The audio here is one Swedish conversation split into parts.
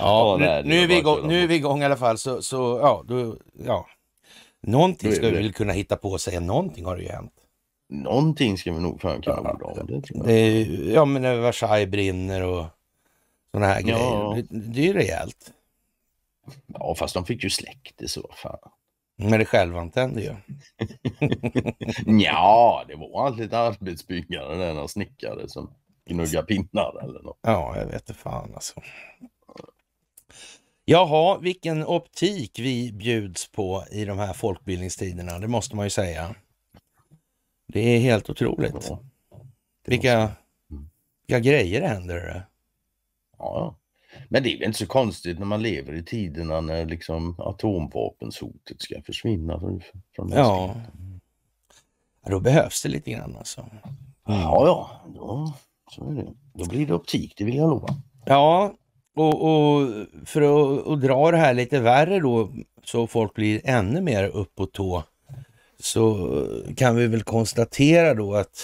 Ja, nu, nu, är vi igång, nu är vi igång i alla fall. Så, så ja, då, ja. Någonting ska vi väl kunna hitta på och säga. Någonting har ju hänt. Någonting ska vi nog fan kunna ja, orda om. Det, det är, ja, men när Versailles brinner och sådana här ja. grejer. Det, det är ju rejält. Ja, fast de fick ju i så. fall. Men det självantänder ju. ja, det var allt lite arbetsbyggare där, någon snickare som gnuggade pinnar eller något. Ja, jag vet det fan alltså. Jaha, vilken optik vi bjuds på i de här folkbildningstiderna, det måste man ju säga. Det är helt otroligt. Ja, vilka, mm. vilka grejer det händer. Det. Ja, men det är väl inte så konstigt när man lever i tiderna när liksom atomvapenshotet ska försvinna från, från Ja, då behövs det lite grann alltså. Ja, mm. ja, då, så är det. då blir det optik, det vill jag lova. Ja, och, och för att och dra det här lite värre då så folk blir ännu mer upp på tå så kan vi väl konstatera då att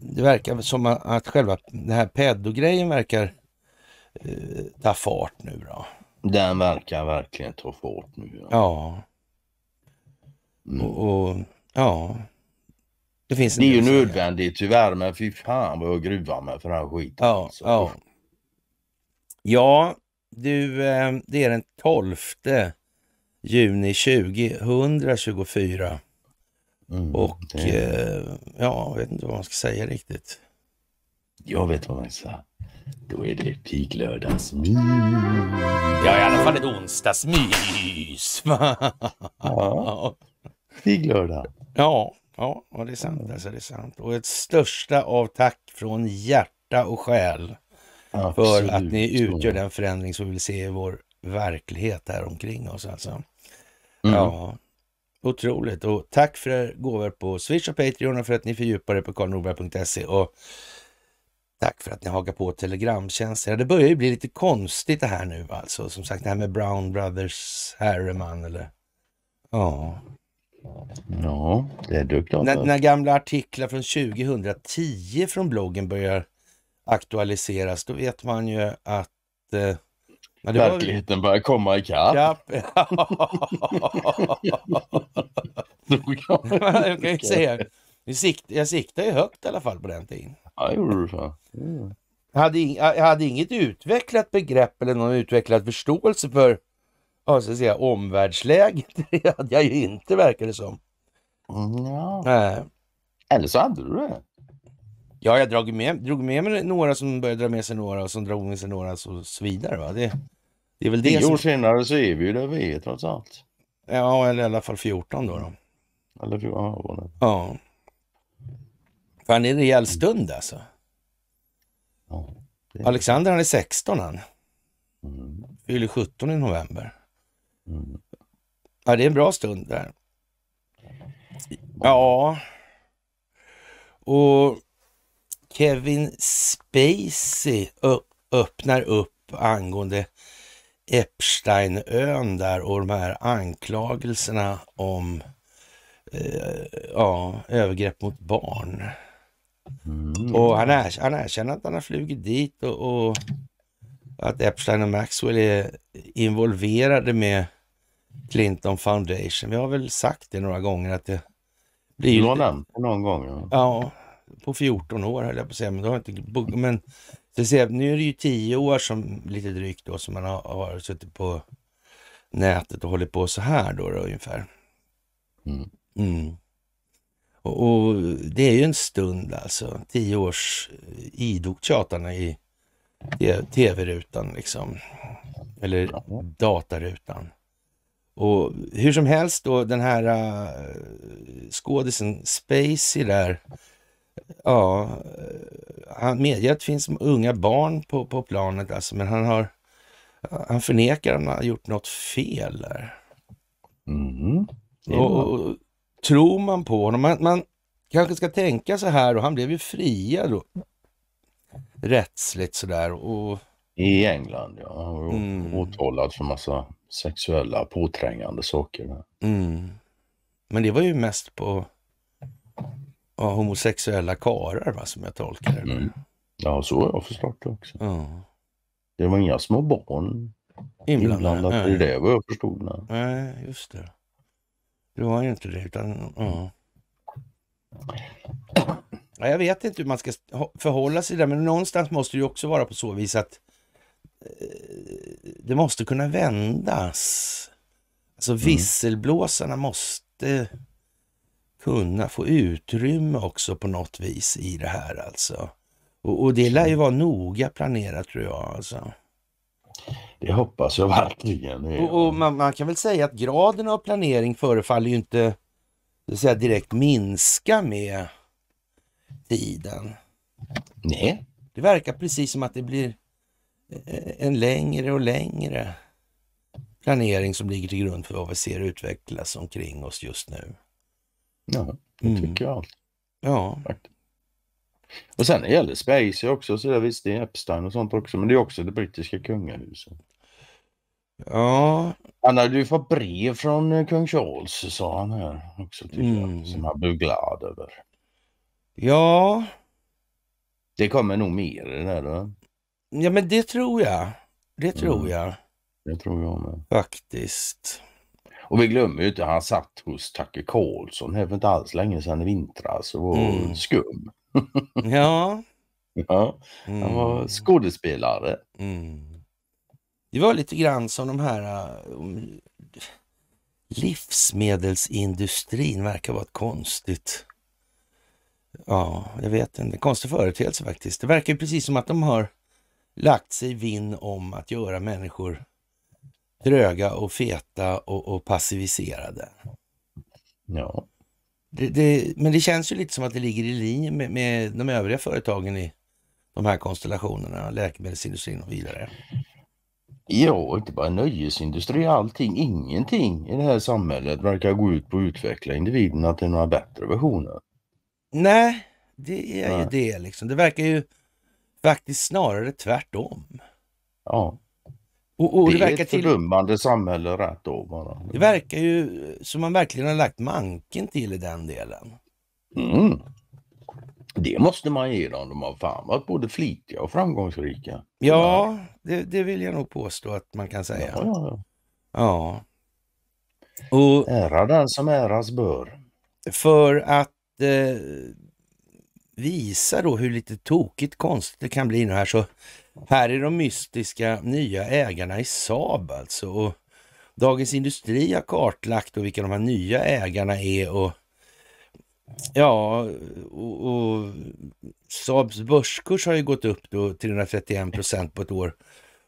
det verkar som att själva den här pedogrejen verkar ta eh, fart nu då. Den verkar verkligen ta fart nu. Då. Ja. Mm. Och, och, ja. Det, finns det är ju nödvändigt tyvärr men fy fan vad jag gruvar mig för den här skiten. Ja, alltså. ja. ja du, eh, det är den 12 juni 2024. Mm, och det... Eh, ja, jag vet inte vad man ska säga riktigt. Jag vet vad man ska säga. Då är det piglördagsmys. Ja, i alla fall ett onsdagsmys. ja. Piglördag. Ja, ja, och det är sant. Alltså, det är sant. Och ett största av tack från hjärta och själ Absolut. för att ni utgör den förändring som vi vill se i vår verklighet här omkring oss. Alltså. Mm. Ja, otroligt. Och tack för er gåvor på Swish och Patreon och för att ni fördjupar er på karlnorberg.se. Tack för att ni hakar på telegramtjänster. Det börjar ju bli lite konstigt det här nu alltså. Som sagt det här med Brown Brothers Harriman eller... Ja. Ja, det är du klar när, när gamla artiklar från 2010 från bloggen börjar aktualiseras, då vet man ju att eh, Ja, Verkligheten var... börjar komma ikapp. Ja. jag, kan säga, jag, sikt, jag högt i alla fall på den tiden. Ja, det gjorde du fan. Mm. Jag hade, jag hade inget utvecklat begrepp eller någon utvecklad förståelse för ja, så att säga, omvärldsläget. Det hade jag ju inte verkar det som. Mm, ja. äh. Eller så hade du det. Ja, jag drog med, drog med mig några som började dra med sig några och som drog med sig några och så vidare. Va? Det, det är väl det Tio år senare så är vi ju där vi är trots allt. Ja, eller i alla fall 14 då. då. Eller 14 Ja. Fan, det är en rejäl stund alltså. Ja, det... Alexander han är 16 han. Mm. 17 i november. Mm. Ja, det är en bra stund där. Ja. Och Kevin Spacey öppnar upp angående Epsteinön där och de här anklagelserna om eh, ja, övergrepp mot barn. Mm. Och han, är, han erkänner att han har flugit dit och, och, att Epstein och Maxwell är involverade med Clinton Foundation. Vi har väl sagt det några gånger att det blir... ju... har nämnt någon gång? Ja. ja, på 14 år höll jag på att säga, men det har inte... Men speciellt nu är det ju 10 år som lite drygt då som man har, har suttit på nätet och hållit på så här då, då ungefär. Mm. Mm. Och, det är ju en stund alltså. Tio års eh, idogt tjatande i tv-rutan liksom. Eller datarutan. Och hur som helst då den här uh, skådisen Spacey där. Ja, eh, han medger att det finns unga barn på, på planet alltså, men han har han förnekar att han har gjort något fel där. Mm. Och, och, tror man på honom? Man, man kanske ska tänka så här och han blev ju friad och, rättsligt sådär. Och... I England ja, han var mm. åtalad för massa sexuella påträngande saker. Mm. Men det var ju mest på ja, homosexuella karlar va, som jag tolkar det. Mm. Ja, så har jag förstått det också. Ja. Det var inga små barn inblandade, i det vad jag förstod. Nej just det. Det var ju inte det. Utan, ja. ja. jag vet inte hur man ska förhålla sig där, men någonstans måste det ju också vara på så vis att eh, det måste kunna vändas. Alltså mm. visselblåsarna måste kunna få utrymme också på något vis i det här alltså. Och, och det lär ju vara noga planerat tror jag alltså. Det hoppas jag verkligen. Och, och man, man, kan väl säga att graden av planering förefaller ju inte så säga, direkt minska med tiden. Nej. Det verkar precis som att det blir eh, en längre och längre planering som ligger till grund för vad vi ser utvecklas omkring oss just nu. Ja, det mm. tycker mm. jag. Ja. Faktiskt. Och sen när det gäller Space också, så där, visst det är Epstein och sånt också, men det är också det brittiska kungahuset. Ja. Han hade ju fått brev från eh, kung Charles, sa han här också, tycker mm. jag, som han blev glad över. Ja. Det kommer nog mer i det där då. Ja men det tror jag. Det mm. tror mm. jag. Det tror jag med. Faktiskt. Och vi glömmer ju inte, han satt hos Tucker Carlson här för inte alls länge sedan i vintras och var mm. skum ja. ja. Han mm. var skådespelare. Mm. Det var lite grann som de här... Um, livsmedelsindustrin verkar vara ett konstigt... Ja, jag vet inte. Konstig företeelse faktiskt. Det verkar ju precis som att de har lagt sig vinn om att göra människor dröga och feta och, och passiviserade. Ja. Det, det, men det känns ju lite som att det ligger i linje med, med de övriga företagen i de här konstellationerna, läkemedelsindustrin och vidare. Ja, inte bara nöjesindustri, allting, ingenting i det här samhället verkar gå ut på att utveckla individerna till några bättre versioner. Nej, det är Nej. ju det liksom. Det verkar ju faktiskt snarare tvärtom. Ja. Och, och det, det, verkar är ett fördummande till... samhälle rätt av bara. Det verkar ju som man verkligen har lagt manken till i den delen. Mm. Det måste man ge dem. De har fan varit både flitiga och framgångsrika. Ja, det, det vill jag nog påstå att man kan säga. Ja, ja, ja. ja. Och Ära den som äras bör. För att eh, visa då hur lite tokigt konstigt det kan bli nu här så här är de mystiska nya ägarna i Saab alltså. Och Dagens Industri har kartlagt och vilka de här nya ägarna är och ja, och, och Saabs börskurs har ju gått upp då 331 procent på ett år.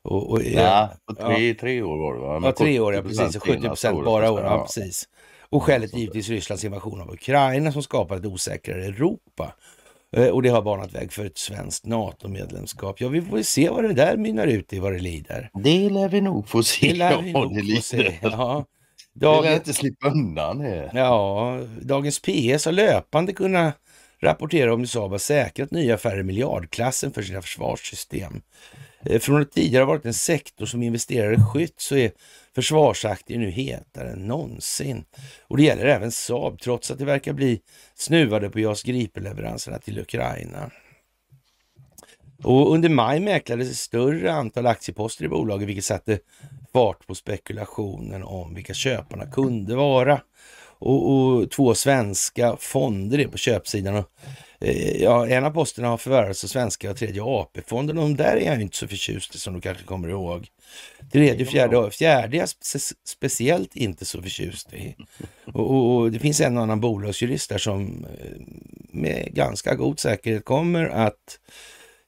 Och, och, Nej, på tre, ja. tre år var det va? Ja, tre år ja, precis. 70 procent bara år, ja, precis. Och skälet givetvis Rysslands invasion av Ukraina som skapade ett osäkrare Europa. Eh, och det har banat väg för ett svenskt NATO-medlemskap. Ja, vi får se vad det där mynnar ut i vad det lider. Det lär vi nog få se. Det lär vi nog få se. Ja. Dagens... Det lär inte slippa undan. Här. Ja, Dagens PS har löpande kunnat rapportera om hur Saab har säkrat nya affärer i miljardklassen för sina försvarssystem. Eh, Från att tidigare varit en sektor som investerar i skytt så är försvarsaktier nu hetare än någonsin. Och det gäller även Saab trots att det verkar bli snuvade på JAS Gripen-leveranserna till Ukraina. Och under maj mäklades ett större antal aktieposter i bolaget vilket satte fart på spekulationen om vilka köparna kunde vara. Och, och två svenska fonder är på köpsidan och Eh, ja, en av posterna har förvärvats av svenska och tredje AP-fonden och de där är jag inte så förtjust i som du kanske kommer ihåg. Tredje och fjärde, fjärde är jag speciellt inte så förtjust i. Och, och, och det finns en och annan bolagsjurist där som eh, med ganska god säkerhet kommer att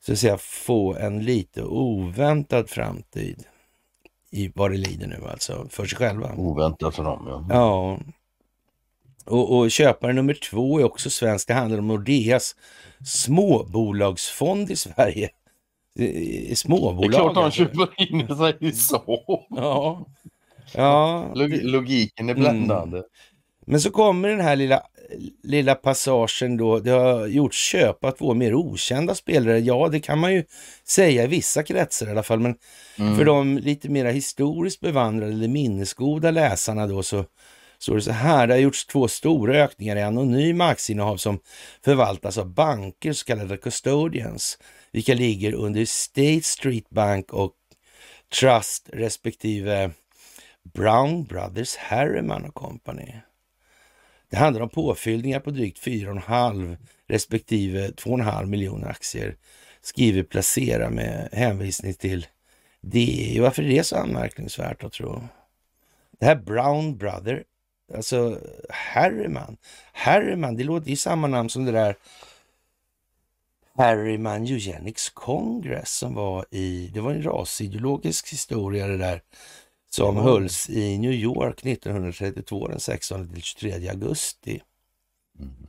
så att säga få en lite oväntad framtid i vad det lider nu alltså, för sig själva. Oväntat för dem, ja. Ja, och, och, köpare nummer två är också svensk. Det handlar om Nordeas småbolagsfond i Sverige. Småbolag. Eh, eh, det är klart de köper in sig i så. Ja. ja. Logiken är bländande. Mm. Men så kommer den här lilla, lilla passagen då. Det har gjort köp av två mer okända spelare. Ja, det kan man ju säga i vissa kretsar i alla fall. Men mm. för de lite mera historiskt bevandrade eller minnesgoda läsarna då så står det så här. Det har gjorts två stora ökningar i anonyma aktieinnehav som förvaltas av banker, så kallade custodians, vilka ligger under State Street Bank och Trust respektive Brown Brothers Harriman och Company. Det handlar om påfyllningar på drygt 4,5 respektive 2,5 miljoner aktier, skriver Placera med hänvisning till DI. E. Varför är det så anmärkningsvärt att tro? Det här Brown Brother Alltså Harryman. Harryman, det låter ju samma namn som det där Harryman Eugenics Congress som var i, det var en rasideologisk historia det där som mm. hölls i New York 1932 den 16 till 23 augusti.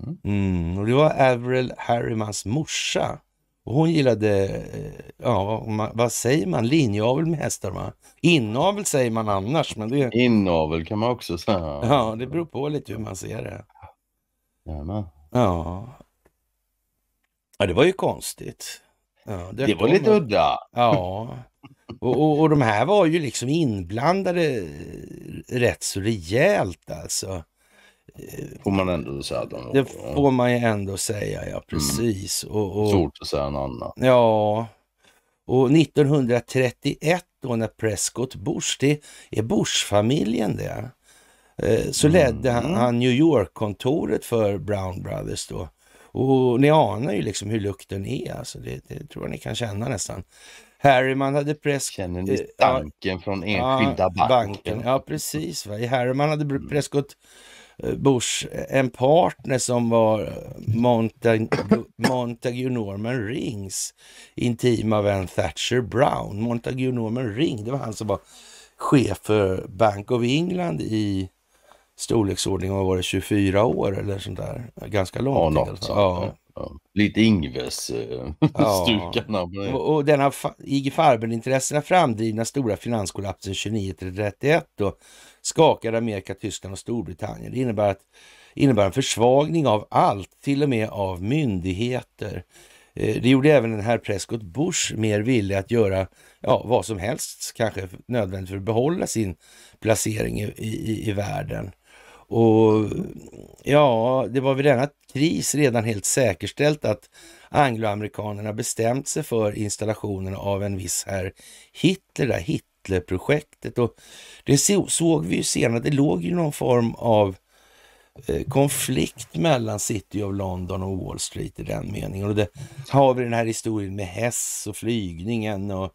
Mm. Mm, och det var Avril Harrymans morsa och hon gillade, eh, ja vad säger man, linjeavel med hästar va? Inavel säger man annars. Men det... Inavel kan man också säga. Ja, det beror på lite hur man ser det. Jajamän. Ja. Ja, det var ju konstigt. Ja, det, det var lite man... udda. Ja. Och, och, och de här var ju liksom inblandade eh, rätt så rejält alltså. Får man ändå säga. Den det får man ju ändå säga, ja precis. Mm. Och, och, Svårt att säga något annat. Ja. Och 1931 då när Prescott Bush, det är Bush-familjen det. Eh, så mm. ledde han, han New York-kontoret för Brown Brothers då. Och ni anar ju liksom hur lukten är, alltså det, det tror jag ni kan känna nästan. Harryman hade Prescott... Känner ni stanken äh, från enskilda ja, banken. banken? Ja, precis. Va? Harryman hade mm. Prescott Eh, Bush eh, en partner som var eh, Montague Montagu Norman Rings intima vän Thatcher Brown. Montague Norman Ring, det var han som var chef för Bank of England i storleksordning, var det, 24 år eller sånt där? Ganska lång ja, tid. Något, alltså. ja. Ja. Lite Ingves ja. stukarna. Och, och denna IG Farben-intressena framdrivna stora finanskollapsen 29 31 då skakade Amerika, Tyskland och Storbritannien. Det innebär, att, innebär en försvagning av allt, till och med av myndigheter. Eh, det gjorde även den här Prescott Bush mer villig att göra ja, vad som helst, kanske nödvändigt för att behålla sin placering i, i, i världen. Och ja, det var vid denna kris redan helt säkerställt att angloamerikanerna bestämt sig för installationen av en viss herr Hitler, där Hitler Hitlerprojektet. Och det såg vi ju senare, det låg ju någon form av eh, konflikt mellan City of London och Wall Street i den meningen. Och det har vi den här historien med häss och flygningen och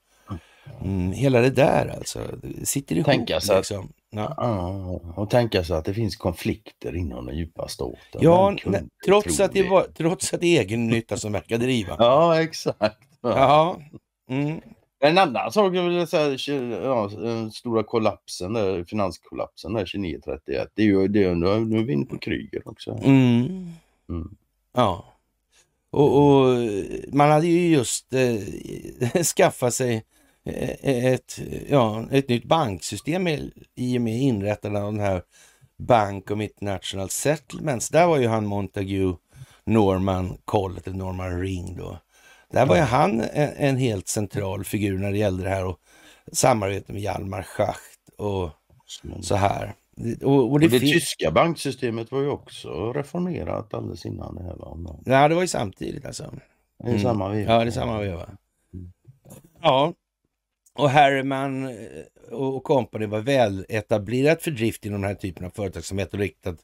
mm, hela det där alltså. Det sitter ihop tänka sig liksom. Att, ja. och tänka sig att det finns konflikter inom den djupa staten. Ja, nej, trots, att det var, trots att det är egennytta som verkar driva. ja, exakt. Ja. Mm. En annan sak jag vill den stora kollapsen, där, finanskollapsen där 2931, det är ju, det nu är vi inne på Kryger också. Mm. Mm. Ja. Och, och, man hade ju just eh, skaffat sig eh, eh, ett, ja, ett nytt banksystem i och med inrättandet av den här Bank of International Settlements. Där var ju han Montague Norman Collett, eller Norman Ring då, där var ju han en, en, helt central figur när det gällde det här och samarbete med Hjalmar Schacht och mm. så här. Och, och det, och det tyska banksystemet var ju också reformerat alldeles innan det här. Ja, det var ju samtidigt alltså. Det är mm. samma veva. Ja, det är samma veva. Mm. Ja, och Herman eh, och Company var väl etablerat för drift inom den här typen av företagsamhet och riktat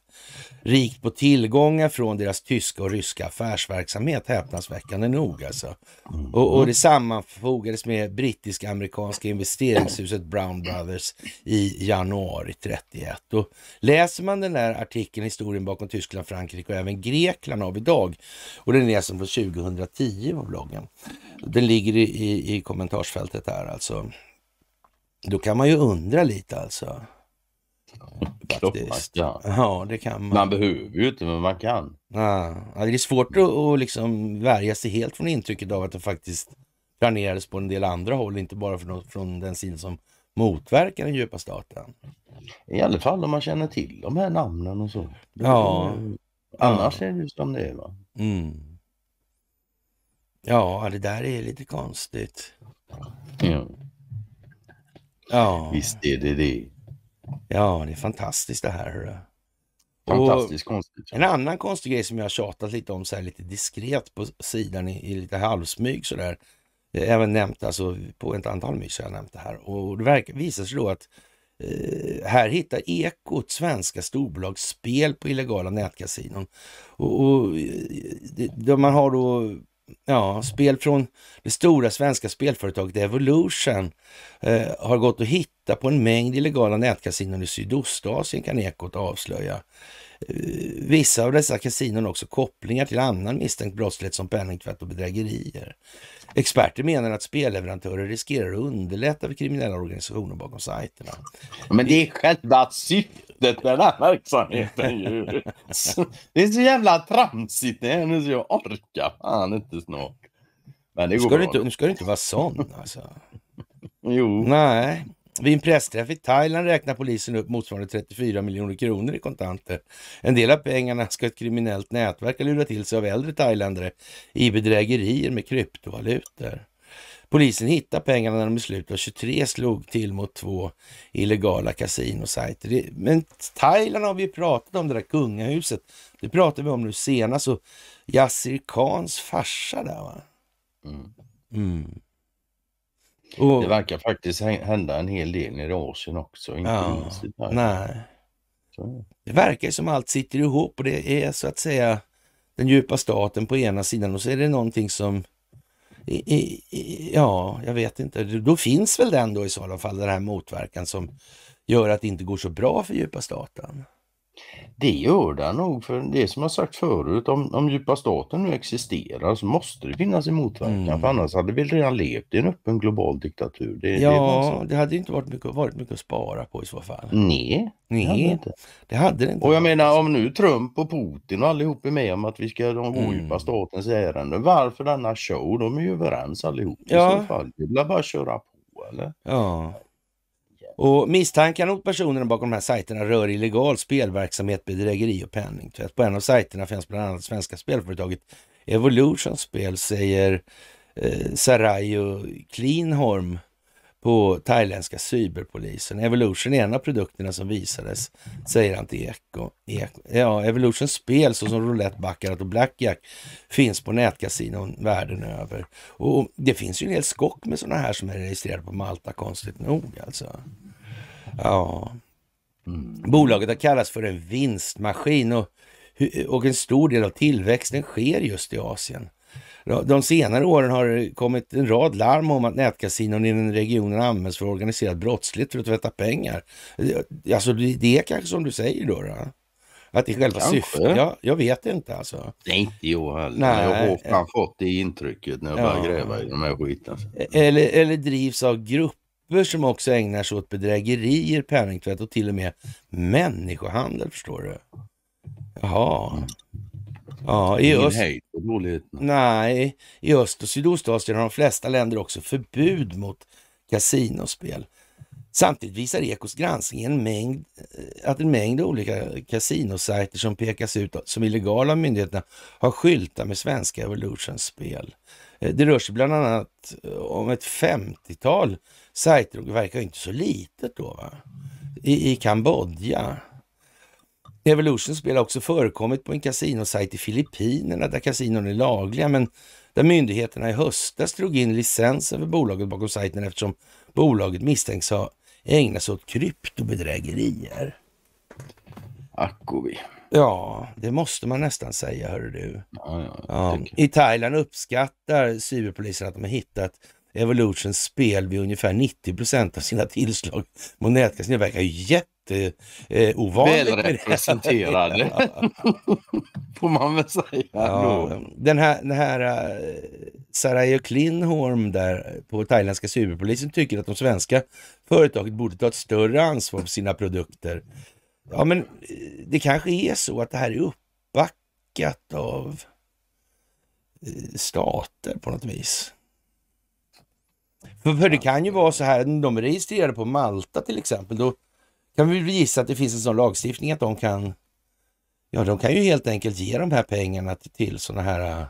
rikt på tillgångar från deras tyska och ryska affärsverksamhet, häpnadsväckande nog alltså. Mm. Och, och det sammanfogades med brittisk-amerikanska investeringshuset Brown Brothers i januari 31. Och läser man den här artikeln, historien bakom Tyskland, Frankrike och även Grekland av idag, och den är som från 2010 på bloggen. Den ligger i, i, i kommentarsfältet här alltså. Då kan man ju undra lite alltså. Faktiskt. Ja, det kan man. Man behöver ju inte, men man kan. Ja, det är svårt att, liksom värja sig helt från intrycket av att det faktiskt planerades på en del andra håll, inte bara från, den sidan som motverkar den djupa staten. I alla fall om man känner till de här namnen och så. Ja. Annars är det ju som det är. Va? Mm. Ja, det där är lite konstigt. Ja. Ja. Visst är det det. Ja, det är fantastiskt det här. Hörru. Fantastiskt konstigt. En annan konstig grej som jag har tjatat lite om så här lite diskret på sidan i, i lite halvsmyg sådär. Jag även nämnt alltså på ett antal mys har jag nämnt det här och det verkar, visar sig då att eh, här hittar Ekot svenska storbolag spel på illegala nätkasinon. Och, och eh, det, man har då ja, spel från det stora svenska spelföretaget Evolution eh, har gått att hitta på en mängd illegala nätkasinon i Sydostasien kan Ekot avslöja. Eh, vissa av dessa kasinon har också kopplingar till annan misstänkt brottslighet som penningtvätt och bedrägerier. Experter menar att spelleverantörer riskerar att underlätta för kriminella organisationer bakom sajterna. Men det är själva syftet syftet med den här verksamheten ju. Det är så jävla tramsigt det är nu så jag orkar fan inte snart. Men det går ska bra. Inte, nu ska du inte vara sån alltså. jo. Nej. Vid en pressträff i Thailand räknar polisen upp motsvarande 34 miljoner kronor i kontanter. En del av pengarna ska ett kriminellt nätverk ha lurat till sig av äldre thailändare i bedrägerier med kryptovalutor. Polisen hittade pengarna när de i slutet av 23 slog till mot två illegala kasinosajter. Men Thailand har vi pratat om, det där kungahuset. Det pratade vi om nu senast och Yassir Khans farsa där va? Mm. Mm. Och, det verkar faktiskt hända en hel del i Asien också, inte ja, minst Nej. Så. Det verkar som allt sitter ihop och det är så att säga den djupa staten på ena sidan och så är det någonting som i, i, ja, jag vet inte. Då finns väl den då i så fall, den här motverkan som gör att det inte går så bra för djupa staten? Det gör den nog, för det som jag sagt förut, om, om djupa staten nu existerar så måste det finnas en motverkan, mm. för annars hade vi redan levt i en öppen global diktatur. Det, ja, det, det hade inte varit mycket, varit mycket att spara på i så fall. Nej, Nej. Det, hade inte. det hade det inte. Och jag menar om nu Trump och Putin och allihop är med om att vi ska de mm. djupa statens ärenden, varför denna show? De är ju överens allihop ja. i så fall. Det är bara att köra på eller? Ja. Och misstankarna mot personerna bakom de här sajterna rör illegal spelverksamhet, bedrägeri och penningtvätt. På en av sajterna finns bland annat svenska spelföretaget Evolution Spel, säger eh, Sarajo Klinholm på thailändska cyberpolisen. Evolution är en av produkterna som visades, säger han till Eko. Eko. Ja, Evolutions spel såsom roulette, baccarat och blackjack finns på nätkasinon världen över. Och det finns ju en hel skock med sådana här som är registrerade på Malta, konstigt nog alltså. Ja. Mm. Bolaget har kallats för en vinstmaskin och, och en stor del av tillväxten sker just i Asien. De senare åren har det kommit en rad larm om att nätkasinon inom regionen används för organiserad brottslighet för att tvätta pengar. Eh, alltså det är kanske som du säger då. då? Att det är själva kanske. syftet. Jag, jag vet inte alltså. Det är inte jag heller. Nej. Jag har fan fått det intrycket när jag ja. börjar gräva i de här skiten. Eller, eller drivs av grupper som också ägnar sig åt bedrägerier, penningtvätt och till och med människohandel, förstår du. Jaha. Mm. Ja, i öst... hejd roligt. Nej, i Öst och Sydostasien har de flesta länder också förbud mot kasinospel. Samtidigt visar Ekos granskning en mängd, eh, att en mängd olika kasinosajter som pekas ut som illegala av myndigheterna har skyltar med svenska Evolution-spel. Eh, det rör sig bland annat eh, om ett 50-tal sajter och det verkar inte så litet då. Va? I, I Kambodja. Evolution-spel har också förekommit på en kasinosajt i Filippinerna där kasinon är lagliga, men där myndigheterna i höstas drog in licensen för bolaget bakom sajten eftersom bolaget misstänks ha ägnat sig åt kryptobedrägerier. Akobi. Ja, det måste man nästan säga, hör du. Ja, ja, ja. I Thailand uppskattar cyberpolisen att de har hittat Evolutions spel vid ungefär 90 procent av sina tillslag mot nätkasino. Det verkar ju jätte jätteovanligt. Eh, Välrepresenterade, får man väl säga. Ja, den här, den här uh, Sarajevo Klinhorm där på thailändska superpolisen tycker att de svenska företaget borde ta ett större ansvar för sina produkter. Ja, men eh, det kanske är så att det här är uppbackat av eh, stater på något vis. För, för det kan ju vara så här, de är registrerade på Malta till exempel, då kan vi gissa att det finns en sån lagstiftning att de kan, ja de kan ju helt enkelt ge de här pengarna till, sådana här äh,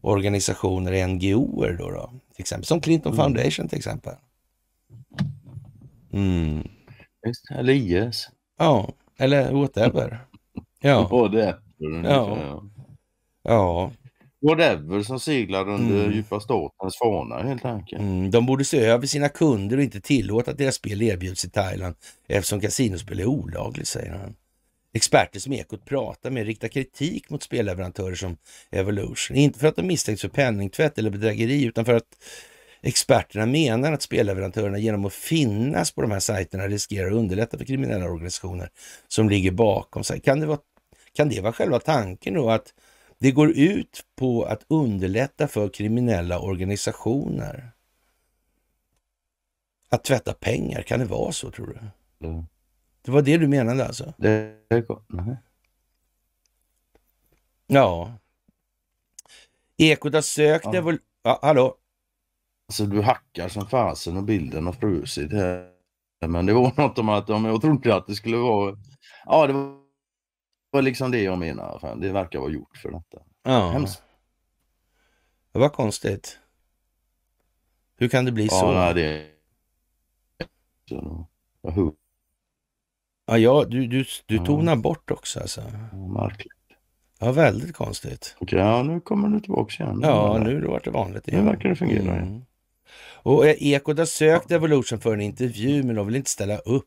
organisationer, NGOer då, då till exempel, som Clinton mm. Foundation till exempel. Mm. eller IS. Ja, eller whatever. Ja. Whatever. Ja. ja whatever som seglar under mm. djupa statens fana helt enkelt. Mm. De borde se över sina kunder och inte tillåta att deras spel erbjuds i Thailand eftersom kasinospel är olagligt, säger han. Experter som Ekot pratar med riktar kritik mot spelleverantörer som Evolution. Inte för att de misstänks för penningtvätt eller bedrägeri utan för att experterna menar att spelleverantörerna genom att finnas på de här sajterna riskerar att underlätta för kriminella organisationer som ligger bakom sig. Kan det vara, kan det vara själva tanken då att det går ut på att underlätta för kriminella organisationer att tvätta pengar. Kan det vara så, tror du? Mm. Det var det du menade alltså? Ja. Ekot har sökt... Ja. ja, hallå? Alltså du hackar som fasen och bilden har frusit här. Men det var något om att de, jag trodde att det skulle vara... Ja, det var var liksom det jag menar. det verkar vara gjort för detta. Ja. Hemskt. Det var konstigt. Hur kan det bli ja, så? Nej, det... Ja, ja, du, du, du tonar ja. bort också alltså. Märkligt. Ja, väldigt konstigt. Okej, ja, nu kommer du tillbaka igen. Ja, nu vart det vanligt igen. Nu verkar det fungera. Mm. Igen. Och eh, Ekot har sökt Evolution för en intervju, men de vill inte ställa upp.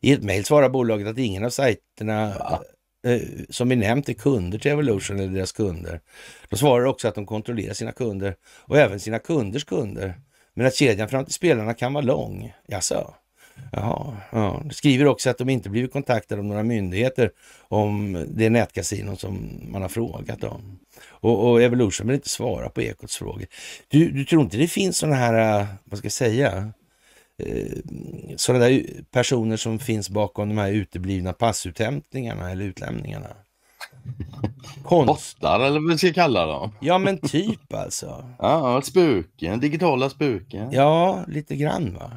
I ett mejl svarar bolaget att ingen av sajterna ja. Eh, som vi nämnt är kunder till Evolution eller deras kunder. De svarar också att de kontrollerar sina kunder och även sina kunders kunder. Men att kedjan fram till spelarna kan vara lång. Jaså? Jaha, ja. Skriver också att de inte blivit kontaktade av några myndigheter om det nätkasinon som man har frågat om. Och, och Evolution vill inte svara på Ekots frågor. Du, du tror inte det finns sådana här, eh, vad ska jag säga, Eh, sådana där personer som finns bakom de här uteblivna passuthämtningarna eller utlämningarna. Konst... Bottar eller vad vi ska kalla dem. Ja men typ alltså. ja, spöken, digitala spöken. Ja, lite grann va.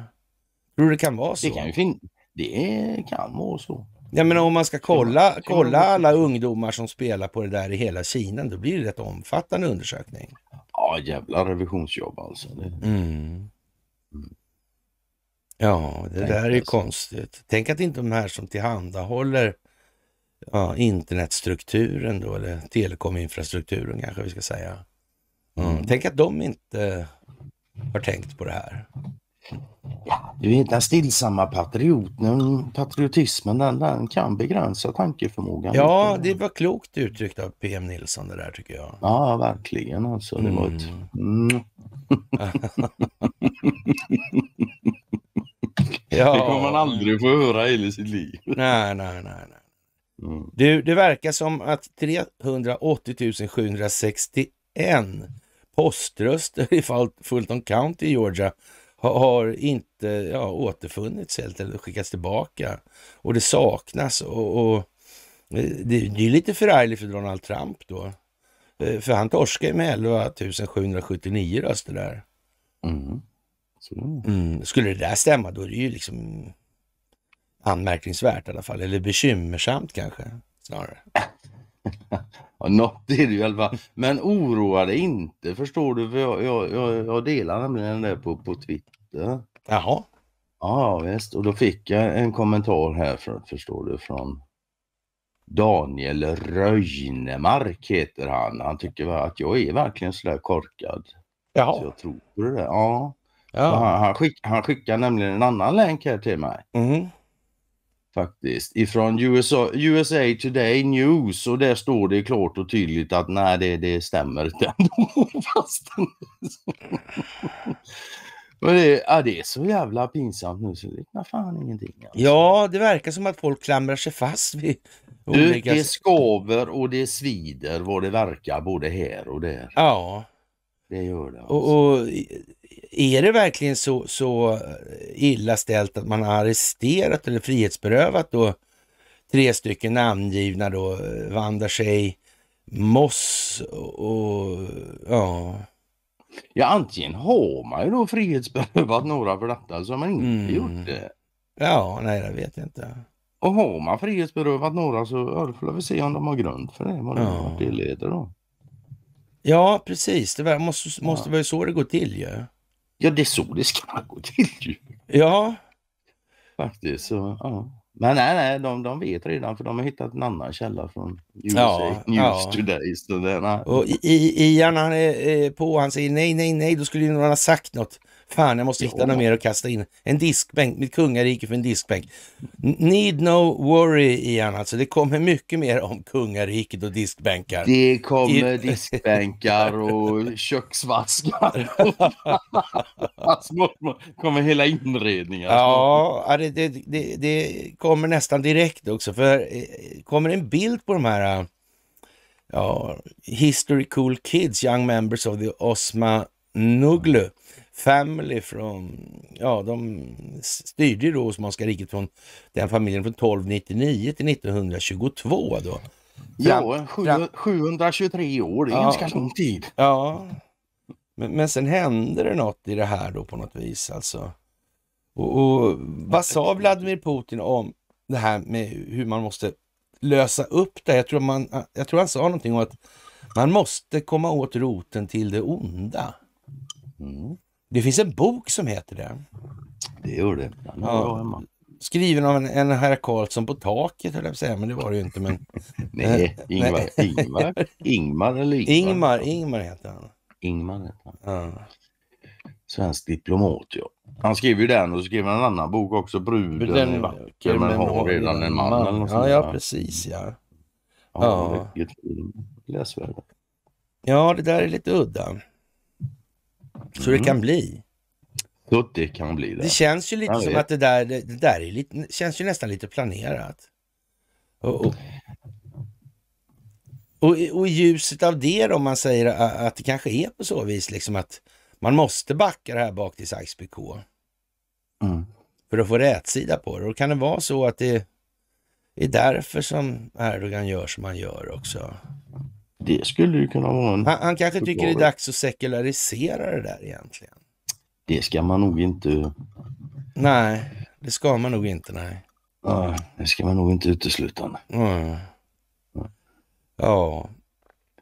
Tror du det kan vara så? Det kan ju fin- Det kan vara så. Ja men om man ska kolla, kolla alla ungdomar som spelar på det där i hela Kina, då blir det rätt omfattande undersökning. Ja jävla revisionsjobb alltså. Det... Mm. Ja, det Tänk där är alltså. konstigt. Tänk att inte de här som tillhandahåller ja, internetstrukturen då, eller telekominfrastrukturen kanske vi ska säga. Mm. Mm. Tänk att de inte har tänkt på det här. Ja, du vet den stillsamma patrioten, patriotismen den, den kan begränsa tankeförmågan. Ja, det var klokt uttryckt av PM Nilsson det där tycker jag. Ja, verkligen alltså. Det mm. var ett... Mm. mm. Ja. Det kommer man aldrig få höra i sitt liv. Nej, nej, nej. nej. Mm. Du, det verkar som att 380 761 poströster i Fulton County i Georgia har inte ja, återfunnits helt eller skickats tillbaka. Och det saknas och, och eh, det, det, är lite förargligt för Donald Trump då. Eh, för han torskar ju med 11 779 röster där. Mm. Mm. Skulle det där stämma, då är det ju liksom anmärkningsvärt i alla fall. Eller bekymmersamt kanske, snarare. något är det ju i alla fall. Men oroa dig inte, förstår du. För jag, jag, jag, jag delar nämligen den där på, på Twitter. Jaha. Ja, visst. Och då fick jag en kommentar här, för, förstår du, från Daniel Röjnemark heter han. Han tycker att jag är verkligen sådär korkad. Jaha. Så jag tror på det där. Ja. Ja. Han, han, skick, han skickar nämligen en annan länk här till mig. Mm. Faktiskt. Ifrån USA, USA Today News och där står det klart och tydligt att nej det, det stämmer inte ändå. Men det, ja, det är så jävla pinsamt nu så det är fan ingenting. Alltså. Ja, det verkar som att folk klamrar sig fast vid du, Det skaver och det svider vad det verkar både här och där. Ja, det gör det. Alltså. Och, och, är det verkligen så, så illa ställt att man har arresterat eller frihetsberövat då tre stycken namngivna då, Vanda sig Moss och ja. Ja, antingen har man ju då frihetsberövat några för detta så har man inte mm. gjort det. Ja, nej det vet jag inte. Och har man frihetsberövat några så får vi se om de har grund för det. Vad ja. det leder då. Ja, precis. Det var, måste, måste vara så det går till ju. Ja, det är så det ska gå till ju. Ja. Faktiskt, så ja. Men nej, nej, de, de vet redan för de har hittat en annan källa från USA, ja, News ja. Today. Så det, nej. Och Ian han är, på, han säger nej, nej, nej, då skulle någon ha sagt något. Fan, jag måste hitta ja. något mer att kasta in. En diskbänk, mitt kungarike för en diskbänk. Need no worry, Ian, alltså. Det kommer mycket mer om kungariket och diskbänkar. Det kommer I... diskbänkar och köksvaskar. kommer hela inredningen. Ja, det, det, det, det, kommer nästan direkt också. För eh, kommer en bild på de här eh, ja, History Cool Kids, Young Members of the Osma Nuglu Family från, ja de styrde ju då Osmanska riket från den familjen från 1299 till 1922 då. Ja, 723 år, det är ja, ganska lång tid. Ja, men, men sen hände det något i det här då på något vis alltså. Och, och vad sa Vladimir Putin om det här med hur man måste lösa upp det? Jag tror, man, jag tror han sa någonting om att man måste komma åt roten till det onda. Mm. Det finns en bok som heter det. Det gör det. Ja. Skriven av en, en herr Karlsson på taket höll jag på att säga, men det var det ju inte. Men... Nej, eh, Ingvar, Ingmar, Ingmar eller Ingmar? Ingmar, Ingmar heter han. Ingmar heter han. Ja. Svensk diplomat ja. Han skrev ju den och skrev en annan bok också, Bruden den vacker men har redan en man. man. ja, ja, precis ja. Ja, ja. läsvärda. Ja, det där är lite udda. Så mm. det kan bli. Så det kan bli det. Det känns ju lite som att det där, det, det där är lite, känns ju nästan lite planerat. Och, och, och, och i ljuset av det om man säger att, att, det kanske är på så vis liksom att man måste backa det här bak till Saxby K. Mm. För att få rätsida på det. Och kan det vara så att det är därför som Erdogan gör som han gör också? Det skulle ju kunna vara en... Han, han kanske tycker det är dags att sekularisera det där egentligen. Det ska man nog inte... Nej, det ska man nog inte. Nej. Ja, det ska man nog inte utesluta. Mm. Ja.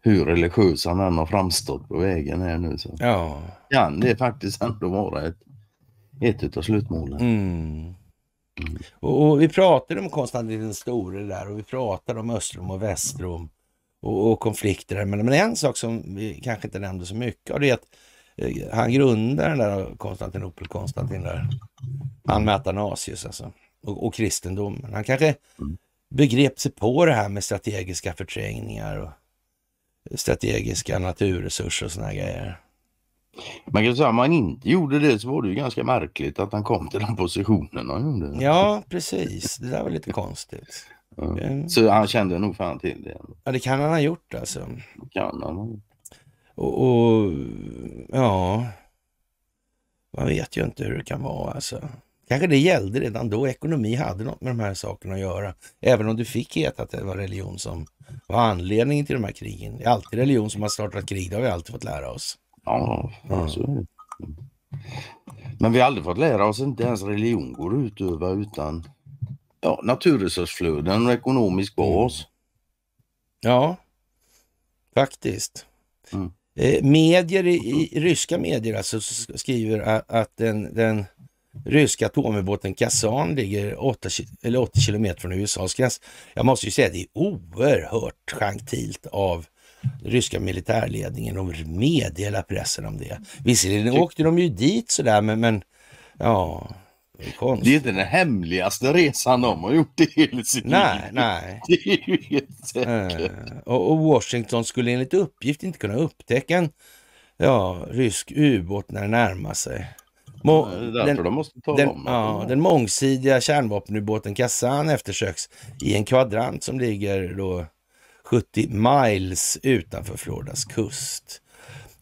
Hur religiös han än har framstått på vägen här nu så ja. kan det faktiskt ändå vara ett, ett utav slutmålen. Mm. mm. Och, och, vi pratade om Konstantin den store där och vi pratade om Östrom och Västrom och, och konflikter där. Men, men en sak som vi kanske inte nämnde så mycket av det är att eh, han grundar den där Konstantinopel, Konstantin där. Han med Athanasius alltså. Och, och kristendomen. Han kanske begrep sig på det här med strategiska förträngningar och strategiska naturresurser och såna grejer. Man kan säga om han inte gjorde det så var det ju ganska märkligt att han kom till den positionen han gjorde. Ja, precis. Det där var lite konstigt. Så han kände nog fan till det. Ja, det kan han ha gjort alltså. Kan han Och, och, ja, man vet ju inte hur det kan vara alltså. Kanske det gällde redan då. Ekonomi hade något med de här sakerna att göra. Även om du fick heta att det var religion som var anledningen till de här krigen. Det är alltid religion som har startat krig. Det har vi alltid fått lära oss. Ja, mm. så är det. Men vi har aldrig fått lära oss inte ens religion går ut över utan ja, naturresursflöden och ekonomisk mm. bas. Ja, faktiskt. Mm. Eh, medier, i, mm. ryska medier alltså, skriver att, den, den ryska atomubåten Kazan ligger 8, eller 80 kilometer från USAs gräns. Jag måste ju säga att det är oerhört gentilt av ryska militärledningen att meddela pressen om det. Visserligen åkte de ju dit sådär men, men ja, det, det är inte den hemligaste resan de har gjort i hela sitt nej, liv. Nej, Det är eh, och, Washington skulle enligt uppgift inte kunna upptäcka en ja, rysk ubåt när den närmar sig. Må, den, de måste ta den, dem. Ja, den mångsidiga kärnvapenubåten Kazan eftersöks i en kvadrant som ligger då 70 miles utanför Floridas kust.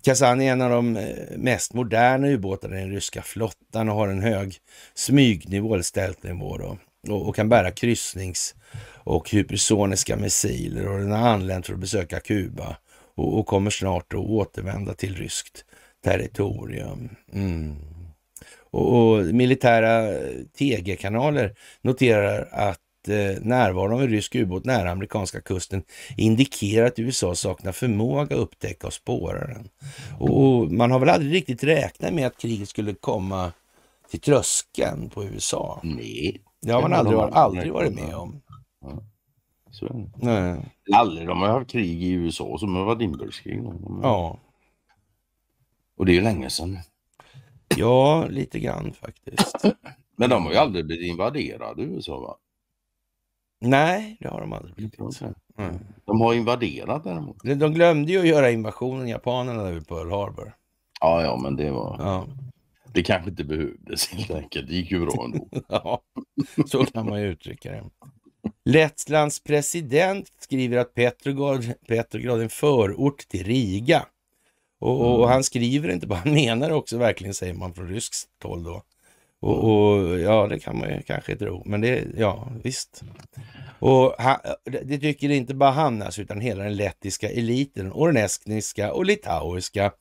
Kazan är en av de eh, mest moderna ubåtarna i den ryska flottan och har en hög smygnivå, eller stealthnivå då, och, och, kan bära kryssnings och hypersoniska missiler och den har anlänt för att besöka Kuba och, och kommer snart att återvända till ryskt territorium. Mm. Och, och, militära eh, TG-kanaler noterar att Eh, närvaron av en rysk ubåt nära amerikanska kusten indikerar att USA saknar förmåga att upptäcka och spåra den. Och man har väl aldrig riktigt räknat med att kriget skulle komma till tröskeln på USA. Nej. Det har man aldrig, har aldrig varit med om. Så. Nej. Aldrig. De har haft krig i USA som har varit inbördeskrig. Ja. Och det är ju länge sedan. Ja, lite grann faktiskt. Men de har ju aldrig blivit invaderade i USA va? Nej, det har de aldrig blivit. Mm. De har invaderat däremot. De glömde ju att göra invasionen, japanerna, där på Pearl Harbor. Ja, ja, men det var... Ja. Det kanske inte behövdes helt enkelt. Det gick ju bra ändå. ja, så kan man ju uttrycka det. Lettlands president skriver att Petrograd, Petrograd är en förort till Riga. Och, och, mm. han skriver inte bara, han menar också verkligen, säger man från ryskt håll då. Och, mm. och, ja, det kan man ju kanske tro, men det, ja visst. Och han, det tycker inte bara han alltså, utan hela den lettiska eliten och den estniska och litauiska.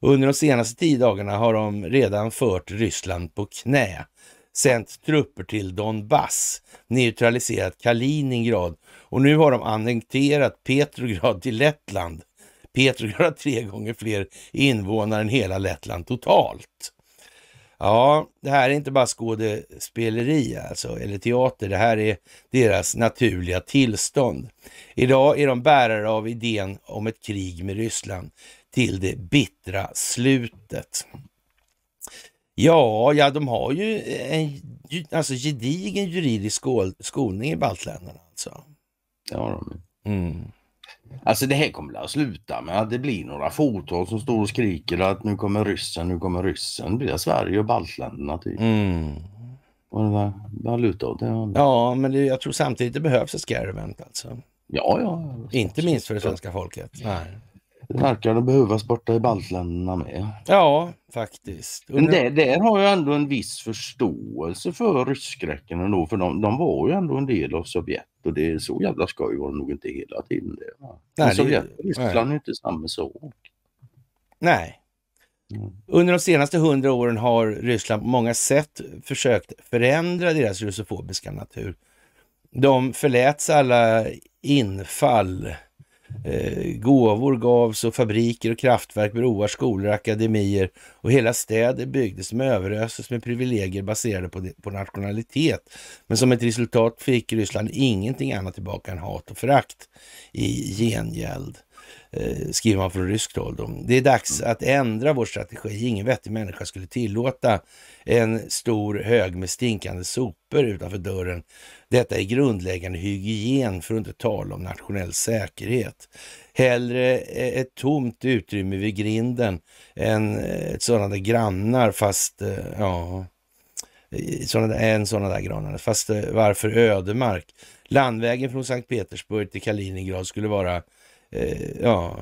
Under de senaste tio dagarna har de redan fört Ryssland på knä, sänt trupper till Donbass, neutraliserat Kaliningrad och nu har de annekterat Petrograd till Lettland. Petrograd har tre gånger fler invånare än hela Lettland totalt. Ja, det här är inte bara skådespeleri alltså, eller teater. Det här är deras naturliga tillstånd. Idag är de bärare av idén om ett krig med Ryssland till det bittra slutet. Ja, ja, de har ju en alltså, gedigen juridisk skolning i baltländerna. Alltså. Det har de. Mm. Alltså det här kommer att sluta med att det blir några fåtal som står och skriker att nu kommer ryssen, nu kommer ryssen. Det blir Sverige och baltländerna typ. Mm. Och det var valuta åt det Ja, men det, jag tror samtidigt det behövs ett scare event alltså. Ja, ja. Inte minst för det svenska folket. Nej. Det verkar det behövas borta i baltländerna med. Ja, faktiskt. Men där, där, har jag ändå en viss förståelse för ryssskräcken ändå, för de, de, var ju ändå en del av Sovjet och det är så jävla skoj var det nog inte hela tiden. Det, va? nej, Sovjet och Ryssland är inte samma sak. Nej. Mm. Under de senaste hundra åren har Ryssland på många sätt försökt förändra deras russofobiska natur. De förläts alla infall Eh, gåvor gavs och fabriker och kraftverk, broar, skolor, akademier och hela städer byggdes som överöses med privilegier baserade på, nationalitet. Men som ett resultat fick Ryssland ingenting annat tillbaka än hat och förakt i gengäld eh, skriver man från ryskt håll. Då. Det är dags mm. att ändra vår strategi. Ingen vettig människa skulle tillåta en stor hög med stinkande sopor utanför dörren detta är grundläggande hygien, för att inte tala om nationell säkerhet. Hellre ett tomt utrymme vid grinden än ett sådant grannar, fast ja, sådana, en sådana där granar. Fast varför ödemark? Landvägen från Sankt Petersburg till Kaliningrad skulle vara eh, ja,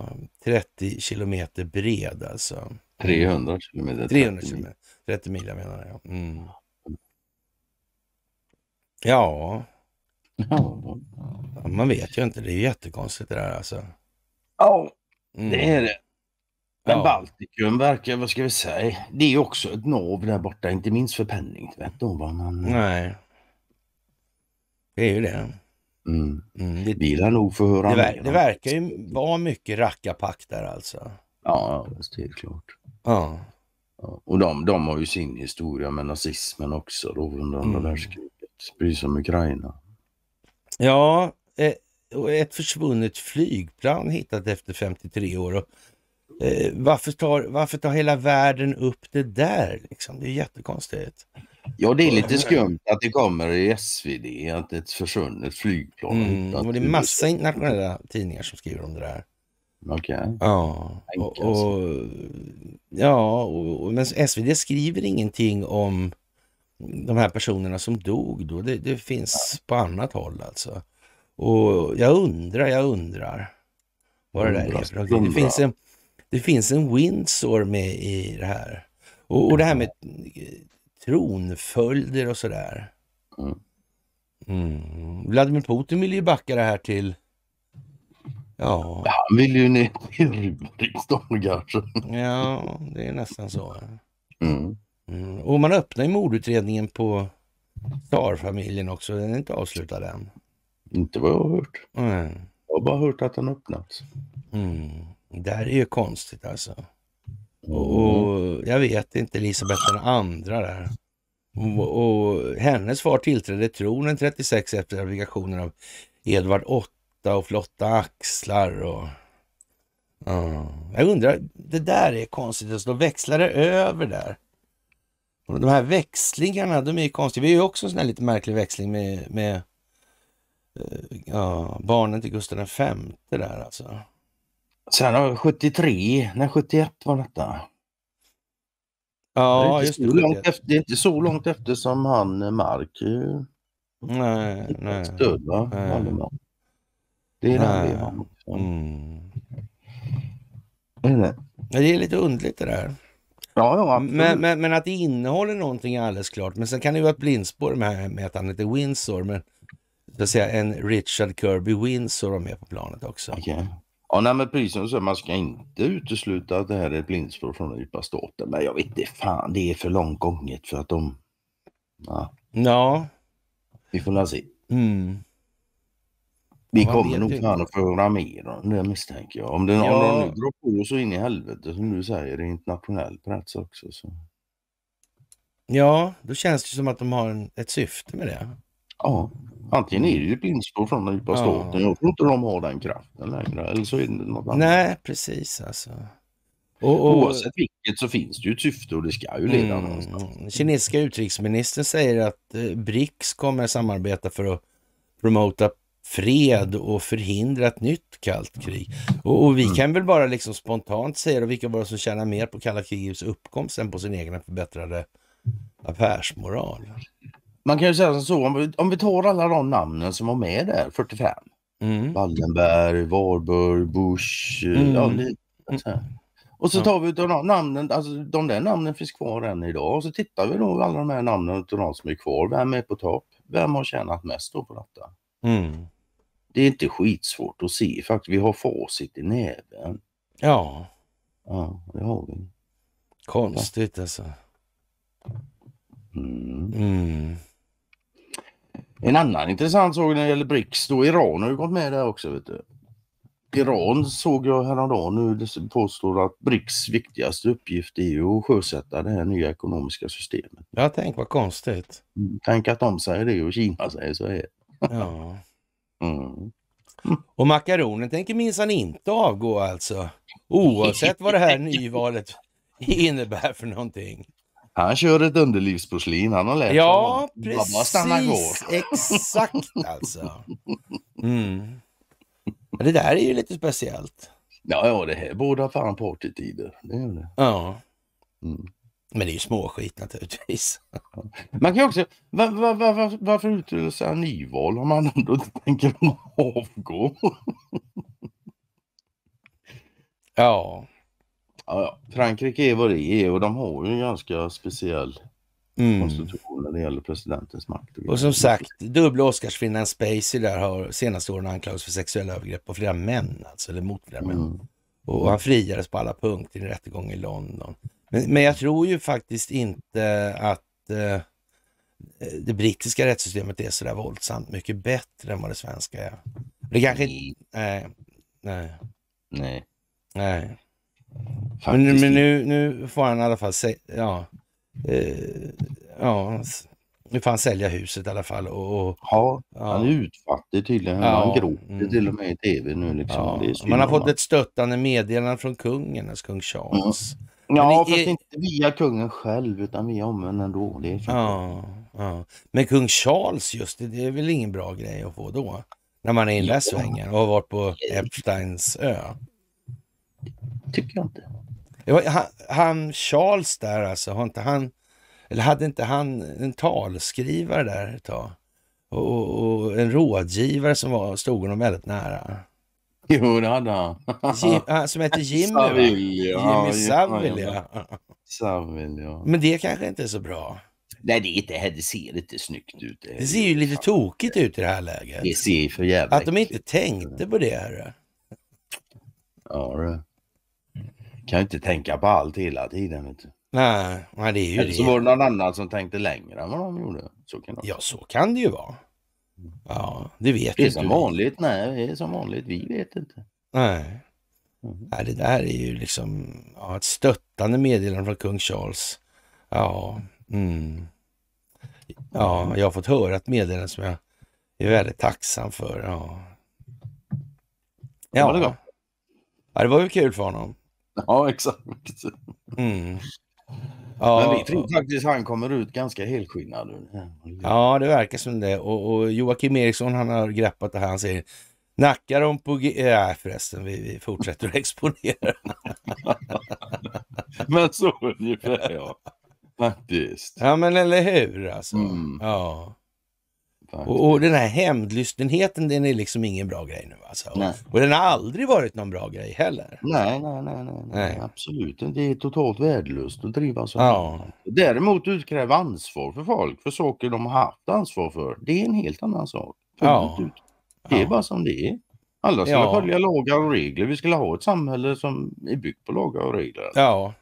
30 kilometer bred alltså. 300 kilometer. 30 300 kilometer, 30 mil jag menar jag. Mm. Ja. ja. Man vet ju inte. Det är jättekonstigt det där alltså. Ja, mm. det är det. Men ja. Baltikum verkar, vad ska vi säga, det är också ett nav där borta, inte minst för penning. Vet du vad man... Nej. Det är ju det. Mm. Mm. Det vill nog få höra det, ver det verkar ju vara mycket rackapack där alltså. Ja, det är klart. Ja. Och de, de har ju sin historia med nazismen också då under andra mm. världskriget. Precis som Ukraina. Ja, eh, och ett försvunnet flygplan hittat efter 53 år. Och, eh, varför, tar, varför tar hela världen upp det där? Liksom? Det är jättekonstigt. Ja, det är lite skumt att det kommer i SvD, att ett försvunnet flygplan. Mm, och det är massa internationella tidningar som skriver om det där. Okej. Okay. Ja, och, och, ja och, men SvD skriver ingenting om de här personerna som dog då, det, det finns på annat håll alltså. Och jag undrar, jag undrar vad det där är. Det finns, en, det finns en Windsor med i det här. Och, och det här med eh, tronföljder och sådär. Mm. mm. Vladimir Putin vill ju backa det här till... Ja. Han vill ju ner till riksdagen kanske. Ja, det är nästan så. Mm. Mm. Och man öppnar ju mordutredningen på tsar också. Den är inte avslutad än. Inte vad jag har hört. Mm. Jag har bara hört att den öppnats. Mm. Det här är ju konstigt alltså. Och jag vet inte, Elisabeth den andra där. Och, och hennes far tillträdde tronen 36 efter abdikationen av Edvard 8 och flotta axlar. Och, uh. Jag undrar, det där är konstigt. Alltså, de växlar över där och de här växlingarna, de är konstiga. Vi har ju också en sån här lite märklig växling med, med eh, ja, barnen till Gustav V där alltså. Sen har 73, när 71 var detta. Ja, det är, det, långt efter, det är inte så långt efter som han eh, Mark eh, nej, nej, stöd, va? Nej. Det är nej. den vi har. Mm. Det är lite underligt det där. Ja, ja, men, men, men att det innehåller någonting är alldeles klart. Men sen kan det ju vara ett blindspår med, med att han heter Windsor. Men så att säga, en Richard Kirby Windsor var med på planet också. Okay. Ja, nej, men precis så, man ska inte utesluta att det här är ett blindspår från den djupa staten. Men jag vet inte fan, det är för långt gånget för att de... Ja. ja. Vi får väl se. Mm. Vi kommer nog fan att höra mer om det misstänker jag. Om, det, ja. de nu drar på så in i helvete som du säger, i internationell press också. Så. Ja, då känns det som att de har en, ett syfte med det. Ja, antingen är det ju blindspår från den djupa ja. staten. Jag tror inte de har den kraften längre. Eller så är det något annat. Nej, precis alltså. Och, och... Oavsett vilket så finns det ju ett syfte och det ska ju leda mm. någonstans. Kinesiska utrikesministern säger att eh, BRICS kommer samarbeta för att promota fred och förhindra ett nytt kallt krig. Och, och vi mm. kan väl bara liksom spontant säga då, vilka var det som tjänar mer på kalla krigets uppkomst än på sin egna förbättrade affärsmoral? Man kan ju säga som så, om vi, om vi tar alla de namnen som var med där, 45. Mm. Wallenberg, Warburg, Bush, mm. ja, mm. och så tar vi utav de namnen, alltså de där namnen finns kvar än idag. Och så tittar vi då alla de här namnen utav de som är kvar. Vem är på topp? Vem har tjänat mest då på detta? Mm. Det är inte skitsvårt att se faktiskt. Vi har facit i näven. Ja. Ja, det har vi. Konstigt alltså. Mm. Mm. En annan intressant sak när det gäller BRICS då, Iran har ju gått med där också vet du. Iran såg jag häromdagen nu påstår att BRICS viktigaste uppgift är ju att sjösätta det här nya ekonomiska systemet. Ja, tänk vad konstigt. Mm. Tänk att de säger det och Kina säger så här. Ja. Mm. Och makaronen tänker minsann inte avgå alltså, oavsett vad det här nyvalet innebär för någonting. Han kör ett underlivsporslin, han har lärt sig att precis, stanna kvar. exakt alltså. Mm. Det där är ju lite speciellt. Ja, ja det här båda fan partytider. Det är det. Ja. Mm. Men det är ju småskit naturligtvis. Man kan också, var, var, var, varför utlysa nyval om man ändå inte tänker avgå? ja. ja. Frankrike är vad det är och de har ju en ganska speciell mm. konstitution när det gäller presidentens makt. Och, och som sagt, dubbla Oscarsvinnaren Spacey där har senaste åren anklagats för sexuella övergrepp på flera män, alltså, eller mot flera mm. män. Och han friades på alla punkter i en rättegång i London. Men, men jag tror ju faktiskt inte att eh, det brittiska rättssystemet är sådär våldsamt mycket bättre än vad det svenska är. Det kanske Nej. Nej. Nej. nej. Men, men, nu, nu får han i alla fall... Ja. Eh, ja. Nu får han sälja huset i alla fall. Och, och ja, ja, han är utfattig tydligen. Ja. Han gråter till och med i tv nu. Liksom. Ja. Man har fått ett stöttande meddelande från kungen, alltså kung Charles. Mm. Ja, fast är... inte via kungen själv utan via omvärlden ändå. Det är ja, ja. Men kung Charles just, det, det är väl ingen bra grej att få då? När man är i den där svängen och har varit på Epsteins ö. Det tycker jag inte. han, han, Charles där alltså, har inte han, eller hade inte han en talskrivare där ett tag? Och, och, och en rådgivare som var, stod honom väldigt nära. Jo, det hade han. Jim, som hette Jimmy, Saville, ja. Jimmy Saville, ja. Saville, ja. Men det kanske inte är så bra. Nej, det, inte, det ser inte snyggt ut. Det, det ser ju lite tokigt ut i det här läget. Det ser för jävla Att de inte tänkte på det. Här. Ja, du. kan ju inte tänka på allt hela tiden. Vet du. Nej, nej, det är ju Eller så var det någon annan som tänkte längre än vad de gjorde. Så kan det. Ja, så kan det ju vara. Ja, det vet det är som vanligt, nej, det är som vanligt. Vi vet inte. Nej. Mm. nej det där är ju liksom ja, ett stöttande meddelande från kung Charles. Ja, mm. ja, jag har fått höra ett meddelande som jag är väldigt tacksam för. Ja, ja. Det, ja det var ju kul för honom. Ja, exakt. Mm. Ja, Men vi tror faktiskt han kommer ut ganska helskinnad. Ja, det verkar som det. Och, och Joakim Eriksson han har greppat det här. Han säger Nackar de på... Nej äh, förresten, vi, vi fortsätter att exponera. men så ungefär ja. Faktiskt. Ja men eller hur alltså. Mm. Ja. Och, och, den här hämndlystenheten, den är liksom ingen bra grej nu alltså. Och, och den har aldrig varit någon bra grej heller. Nej, nej, nej, nej, nej. absolut. Det är totalt värdelöst att driva så. Ja. Däremot utkräva ansvar för folk, för saker de har haft ansvar för. Det är en helt annan sak. Ja. Det är ja. bara som det är. Alla ska ja. följa lagar och regler. Vi skulle ha ett samhälle som är byggt på lagar och regler. Ja.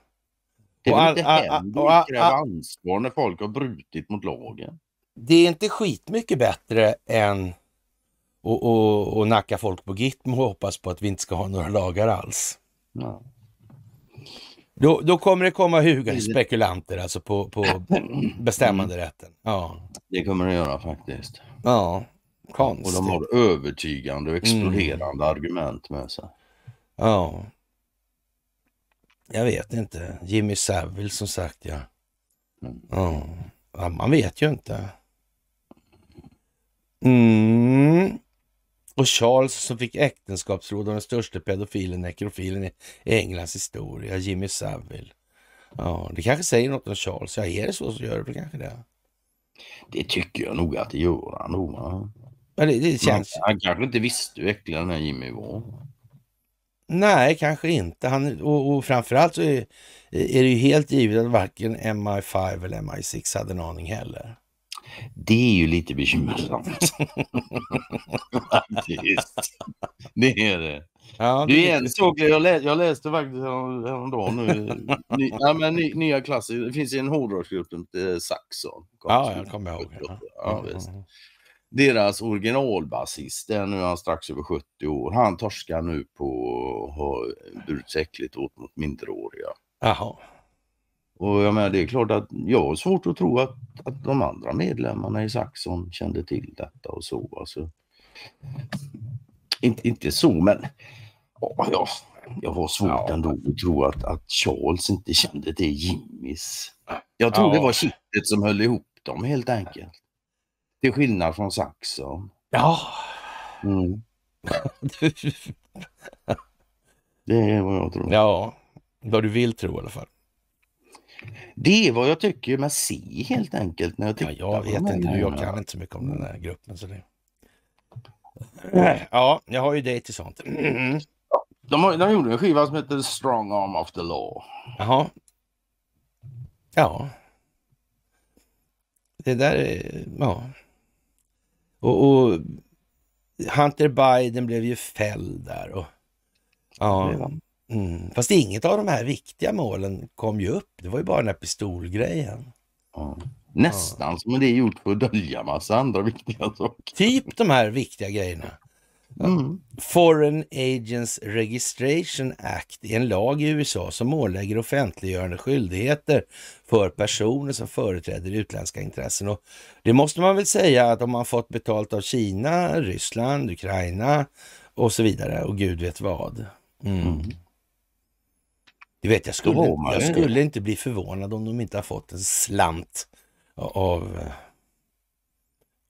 Det är väl inte hämnd att utkräva ansvar när folk har brutit mot lagen? det är inte skitmycket bättre än att och, och nacka folk på Gitmo och hoppas på att vi inte ska ha några lagar alls. Ja. Då, då kommer det komma hugade spekulanter alltså på, på bestämmanderätten. Ja. Det kommer det göra faktiskt. Ja, konstigt. Och de har övertygande och exploderande mm. argument med sig. Ja. Jag vet inte. Jimmy Savile som sagt ja. Mm. ja. ja man vet ju inte. Mm. Och Charles som fick äktenskapsråd av den största pedofilen, nekrofilen i Englands historia, Jimmy Savile. Ja, det kanske säger något om Charles. Ja, är det så så gör det kanske det. Det tycker jag nog att det gör han nog. Ja, det, det känns... Han, han kanske inte visste hur äcklig den här Jimmy var. Nej, kanske inte. Han, och, och framförallt så är, är det ju helt givet att varken MI5 eller MI6 hade en aning heller. Det är ju lite bekymmersamt. Det är det. Ja, det du en sak, jag, lä jag läste faktiskt häromdagen nu, ny, ja, men ny, nya klasser, det finns en hårdrocksgrupp som heter Saxon. Ja, jag kommer ihåg. Ja. Ja, mm, visst. Mm, mm. Deras originalbasist, är nu han strax över 70 år, han torskar nu på att ha burit sig äckligt åt mot minderåriga. Jaha. Och jag menar, det är klart att jag har svårt att tro att, att de andra medlemmarna i Saxon kände till detta och så. Alltså, inte, inte så, men oh, ja, jag har svårt ja. ändå att tro att, att Charles inte kände till Jimmys. Jag tror ja. det var kittet som höll ihop dem helt enkelt. Till skillnad från Saxon. Ja. Mm. det är vad jag tror. Ja, vad du vill tro i alla fall. Det är vad jag tycker med C helt enkelt. När jag, ja, jag vet inte, här. jag kan inte så mycket om den här gruppen. Så det... Ja, jag har ju dig till sånt. Mm. De, de gjorde en skiva som heter Strong Arm of the Law. Jaha. Ja. Det där är... Ja. Och, och Hunter Biden blev ju fälld där. Och, ja. Mm. Fast inget av de här viktiga målen kom ju upp. Det var ju bara den här pistolgrejen. Ja. Nästan ja. som det är gjort för att dölja massa andra viktiga saker. Typ de här viktiga grejerna. Mm. Foreign Agents Registration Act är en lag i USA som ålägger offentliggörande skyldigheter för personer som företräder utländska intressen. Och det måste man väl säga att om man fått betalt av Kina, Ryssland, Ukraina och så vidare och gud vet vad. Mm. Mm. Du vet, jag skulle, jag skulle inte bli förvånad om de inte har fått en slant av, eh,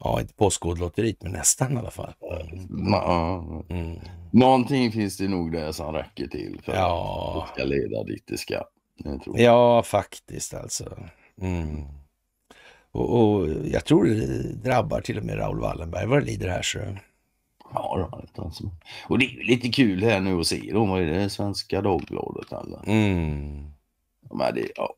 ja inte Postkodlotteriet men nästan i alla fall. Mm. Någonting finns det nog där som räcker till för ja. att det ska leda dit det ska. Ja, faktiskt alltså. Mm. Och, och, jag tror det drabbar till och med Raoul Wallenberg vad det lider här. Så. Ja, det har rätt alltså. Och det är lite kul här nu att se då, vad är det Svenska Dagbladet alla? Mm. Men det, ja.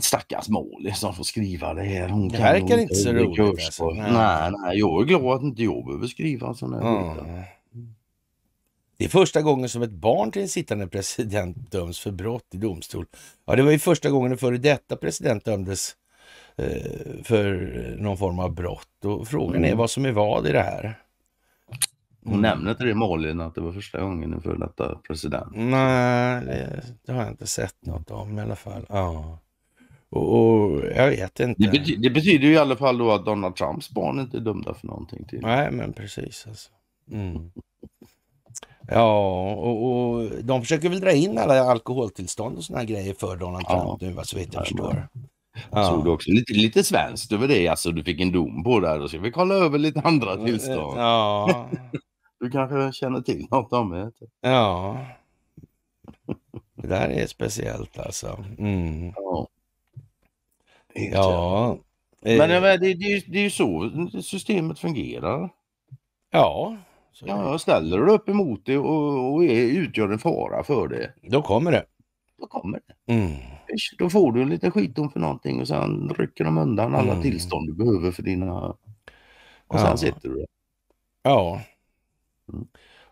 Stackars Molly som får skriva det här. Hon det verkar inte så roligt. Alltså. Nej. nej. nej, jag är glad att inte jag behöver skriva sådana här mm. Det är första gången som ett barn till en sittande president döms för brott i domstol. Ja, det var ju första gången en före detta president dömdes Eh, för någon form av brott. Och frågan är mm. vad som är vad i det här. Hon nämnde inte det Malin, att det var första gången en före detta president. Nej, det, det, har jag inte sett något om i alla fall. Ja. Och, och jag vet inte. Det betyder, det, betyder i alla fall då att Donald Trumps barn inte är dömda för någonting. Till. Nej, men precis alltså. Mm. Ja, och, och, de försöker väl dra in alla alkoholtillstånd och såna här grejer för Donald Trump ja. nu, så vitt jag förstår. Ja. Såg du också lite, lite svenskt över det? Alltså du fick en dom på det Då ska vi kolla över lite andra eh, eh, tillstånd. Ja. du kanske känner till något om det? Typ. Ja. Det där är speciellt alltså. Mm. Ja. Eh. ja. Men det, det, det är ju så systemet fungerar. Ja. ja ställer du upp emot det och, och är, utgör en fara för det. Då kommer det då kommer det. Mm. Då får du en liten skitdom för någonting och sen rycker de undan alla mm. tillstånd du behöver för dina... Och sen ja. sitter du där. Ja. Mm.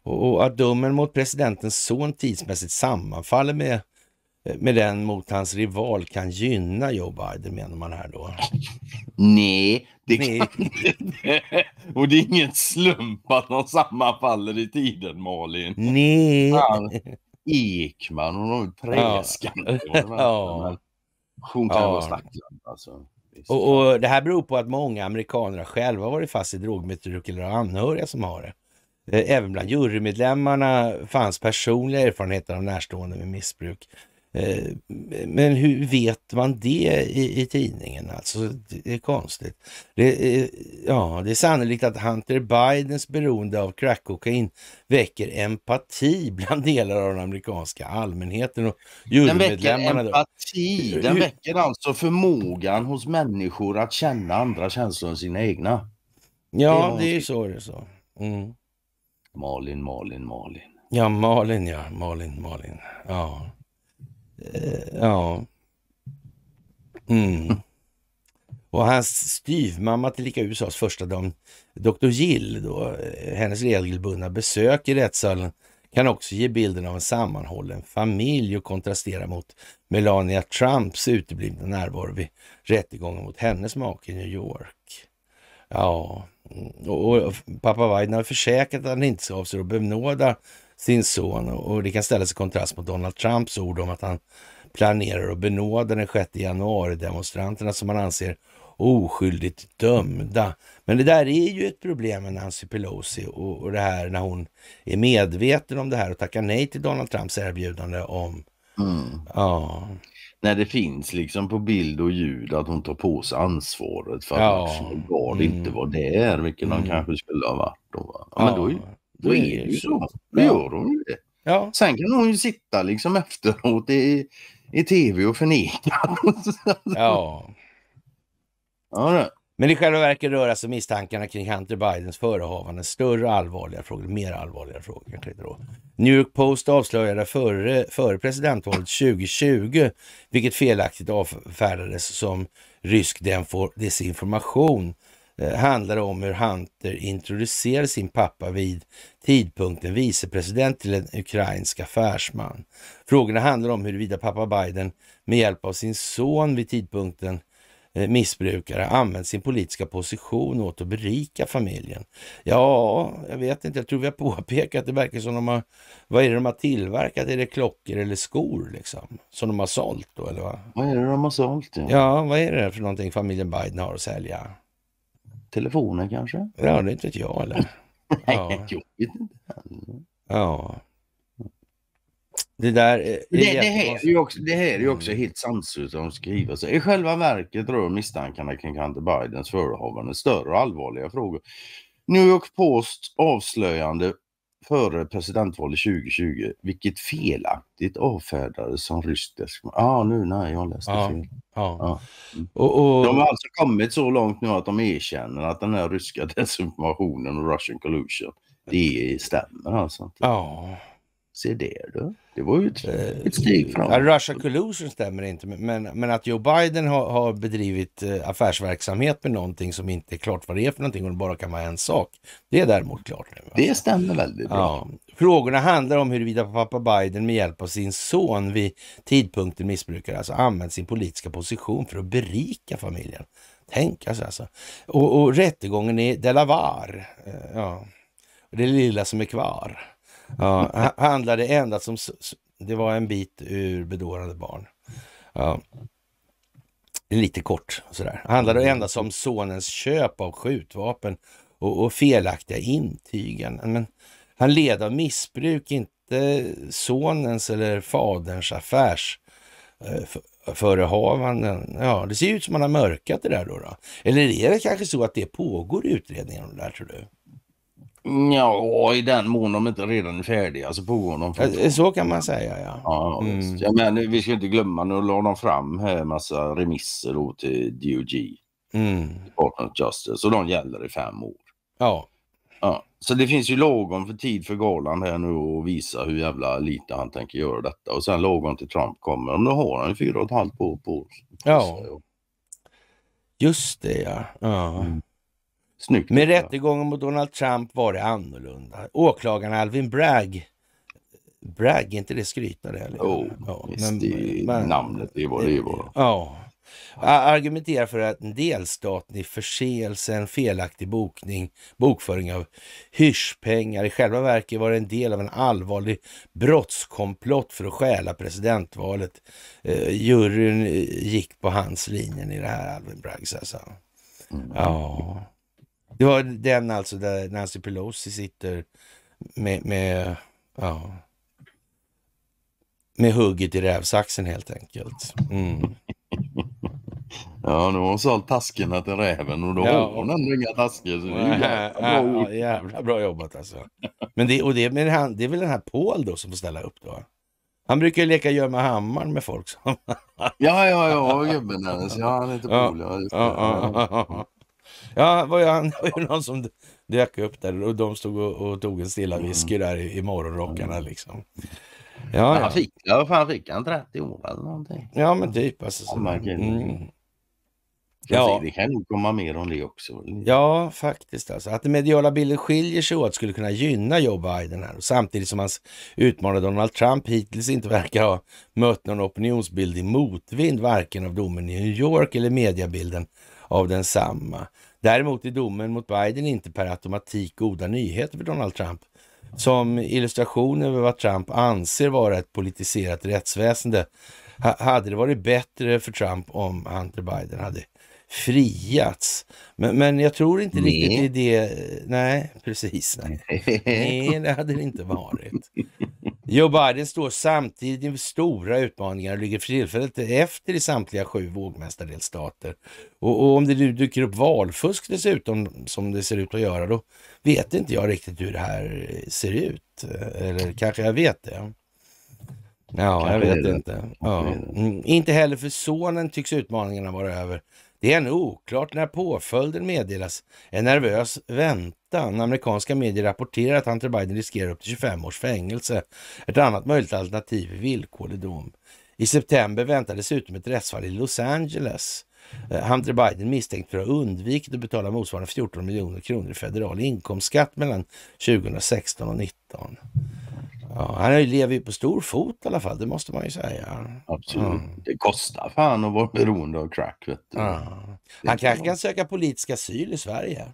Och, och att domen mot presidentens son tidsmässigt sammanfaller med, med den mot hans rival kan gynna Joe Biden menar man här då? Nej, det Nej. kan inte. Och det är ingen slump att de sammanfaller i tiden Malin. Nej. Ja. Ekman och någon Träskan. Ja. Sjunkande ja. stackarn alltså. Och, och, det här beror på att många amerikaner själva varit fast i drogmissbruk eller anhöriga som har det. Eh, även bland jurymedlemmarna fanns personliga erfarenheter av närstående med missbruk. Eh, men hur vet man det i, i tidningen? Alltså, det är konstigt. Det eh, ja, det är sannolikt att Hunter Bidens beroende av crackkokain väcker empati bland delar av den amerikanska allmänheten och jurymedlemmarna. Den väcker empati, den väcker alltså förmågan hos människor att känna andra känslor än sina egna. Ja, det är ju så det är så. Mm. Malin, Malin, Malin. Ja, Malin ja, Malin, Malin. Ja. Eh, ja. Mm. Och hans styvmamma, tillika USAs första dam, Dr. Gill, då, eh, hennes regelbundna besök i rättssalen kan också ge bilden av en sammanhållen familj och kontrastera mot Melania Trumps uteblivna närvaro vid rättegången mot hennes make i New York. Ja, mm. och, och pappa Biden har försäkrat att han inte avser att benåda sin son och det kan ställas i kontrast mot Donald Trumps ord om att han planerar att benåda den 6 januari-demonstranterna som han anser oskyldigt dömda. Men det där är ju ett problem med Nancy Pelosi och, det här när hon är medveten om det här och tackar nej till Donald Trumps erbjudande om... Mm. Ja. När det finns liksom på bild och ljud att hon tar på sig ansvaret för att ja. National Guard mm. inte var där, vilket mm. de kanske skulle ha varit. Då, va? ja, då är då är det ju så. Då ja. gör de det. Ja. Sen kan hon ju sitta liksom efteråt i, i tv och förneka. ja. ja Men i själva verket rör alltså misstankarna kring Hunter Bidens förehavanden större allvarliga frågor, mer allvarliga frågor. Då. New York Post avslöjade före, före presidentvalet 2020, vilket felaktigt avfärdades som rysk desinformation Eh, handlar det om hur Hunter introducerar sin pappa vid tidpunkten vicepresident till en ukrainsk affärsman. Frågorna handlar om huruvida pappa Biden med hjälp av sin son vid tidpunkten eh, missbrukare använt sin politiska position åt att berika familjen. Ja, jag vet inte, jag tror vi har påpekat att det verkar som de har, vad är det de har tillverkat? Är det klockor eller skor liksom? Som de har sålt då eller vad? Vad är det de har sålt? Ja, ja vad är det för någonting familjen Biden har att sälja? telefonen kanske? Ja, det inte vet jag eller? Nej, jag vet inte. Ja. Det där är, eh, det, det, här är ju också, det här är ju också helt sanslöst att skriva så. I själva verket rör misstankarna kring Hunter Bidens förehavanden större och allvarliga frågor. New York Post avslöjande före presidentvalet 2020, vilket felaktigt avfärdades som ryskt. desinformation. Ja, ah, nu när jag läste ja, fel. Ja. ja. Mm. Och, och... De har alltså kommit så långt nu att de erkänner att den här ryska desinformationen och Russian collusion, det stämmer alltså Ja, Se det du. Det var ju ett, eh, ett steg framåt. Ja, Russia collusion stämmer inte, men, men att Joe Biden har, har, bedrivit eh, affärsverksamhet med någonting som inte är klart vad det är för någonting och det bara kan vara en sak. Det är däremot klart nu. Alltså. Det stämmer väldigt bra. Ja. Frågorna handlar om huruvida pappa Biden med hjälp av sin son vid tidpunkten missbrukar, alltså använt sin politiska position för att berika familjen. Tänk alltså. alltså. Och, och rättegången i Delaware. Eh, ja. Det lilla som är kvar. Ja, handlade endast om... Det var en bit ur bedårande barn. Ja. Lite kort sådär. Handlade mm. endast om sonens köp av skjutvapen och, och felaktiga intygen. Men han led av missbruk, inte sonens eller faderns affärs eh, förehavanden. Ja, det ser ut som han har mörkat det där då. då. Eller är det kanske så att det pågår utredningar om det där tror du? Ja, i den mån de inte redan är färdiga så pågår de Så kan man säga ja. ja, mm. ja men vi ska inte glömma, nu la de fram en massa remisser då till DOG. Mm. Department of Justice och de gäller i fem år. Ja. ja. Så det finns ju lagom för tid för galan här nu och visa hur jävla lite han tänker göra detta och sen lagom till Trump kommer. Nu har han ju fyra och ett halvt år på, på, på Ja. Just det ja. ja. Mm. Snyggt. Med rättegången mot Donald Trump var det annorlunda. Åklagaren Alvin Bragg Bragg, är inte det skrytare? Jo, Oh, ja, visst, men, det men, namnet, det är vad det var. Ja. Argumenterar för att en delstaten i en felaktig bokning, bokföring av hyrspengar i själva verket var en del av en allvarlig brottskomplott för att stjäla presidentvalet. Eh, juryn eh, gick på hans linjen i det här Alvin Braggs alltså. Mm. Ja. Det var den alltså där Nancy Pelosi sitter med, med, ja, med hugget i rävsaxen helt enkelt. Mm. Ja, nu har hon sålt taskerna till räven och då ja. har hon ändå inga tasker. Så det är jävla bra, ja, jävla bra jobbat alltså. Men det, och det, men han, det är väl den här Paul då som får ställa upp då? Han brukar ju leka gömma hammaren med folk. Som... ja, ja, ja, gubben hennes. Ja, han heter Paul. Ja, ja, ja, Ja, var ju, han, var ju någon som dök upp där och de stod och, och tog en stilla mm. whisky där i, i morgonrockarna mm. liksom. Ja, Han fick, ja, fan, fick han 30 år eller någonting? Ja, men typ. Alltså, så, mm. Ja. Det kan nog komma mer om det också. Ja, faktiskt. Alltså. Att den mediala bilden skiljer sig åt skulle kunna gynna Joe Biden här. Samtidigt som hans utmanare Donald Trump hittills inte verkar ha mött någon opinionsbild i motvind, varken av domen i New York eller mediebilden av densamma. Däremot är domen mot Biden inte per automatik goda nyheter för Donald Trump. Som illustration över vad Trump anser vara ett politiserat rättsväsende hade det varit bättre för Trump om Hunter Biden hade friats. Men, men jag tror inte nej. riktigt det är det. Nej, precis. Nej. nej, det hade det inte varit. Joe Biden står samtidigt inför stora utmaningar och ligger för tillfället efter i samtliga sju vågmästardelstater. Och, och om det nu dyker upp valfusk dessutom, som det ser ut att göra, då vet inte jag riktigt hur det här eh, ser ut. Eh, eller kanske jag vet det. Ja, jag vet inte. Ja. Mm, inte heller för sonen tycks utmaningarna vara över. Det är ännu oklart när påföljden meddelas. En nervös väntan. Amerikanska medier rapporterar att Hunter Biden riskerar upp till 25 års fängelse. Ett annat möjligt alternativ är villkorlig dom. I september väntar dessutom ett rättsfall i Los Angeles. Eh, Hunter Biden misstänkt för att ha undvikit att betala motsvarande 14 miljoner kronor i federal inkomstskatt mellan 2016 och 2019. Ja, han lever ju på stor fot i alla fall, det måste man ju säga. Absolut. Mm. Det kostar fan att vara beroende av crack. Vet du. Mm. Han kanske kan söka politisk asyl i Sverige.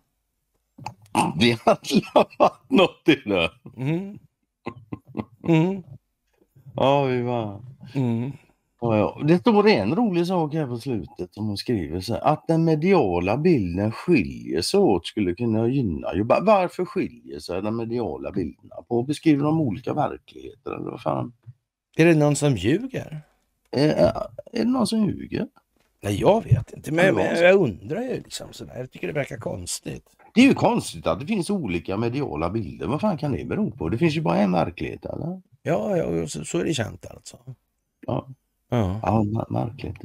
Det hade varit något i det. Mm. Mm. Ja, vi var. Mm. Ja, ja. Det står en rolig sak här på slutet som hon skriver så här, att den mediala bilden skiljer sig åt skulle kunna gynna jobba. Varför skiljer sig den mediala bilderna på? Beskriver de olika verkligheter eller vad fan? Är det någon som ljuger? Är, eh, eh, är det någon som ljuger? Nej, jag vet inte, men jag, jag undrar ju liksom sådär. Jag tycker det verkar konstigt. Det är ju konstigt att det finns olika mediala bilder. Vad fan kan det bero på? Det finns ju bara en verklighet, eller? Ja, ja så, så är det känt alltså. Ja. Ja. ja, märkligt.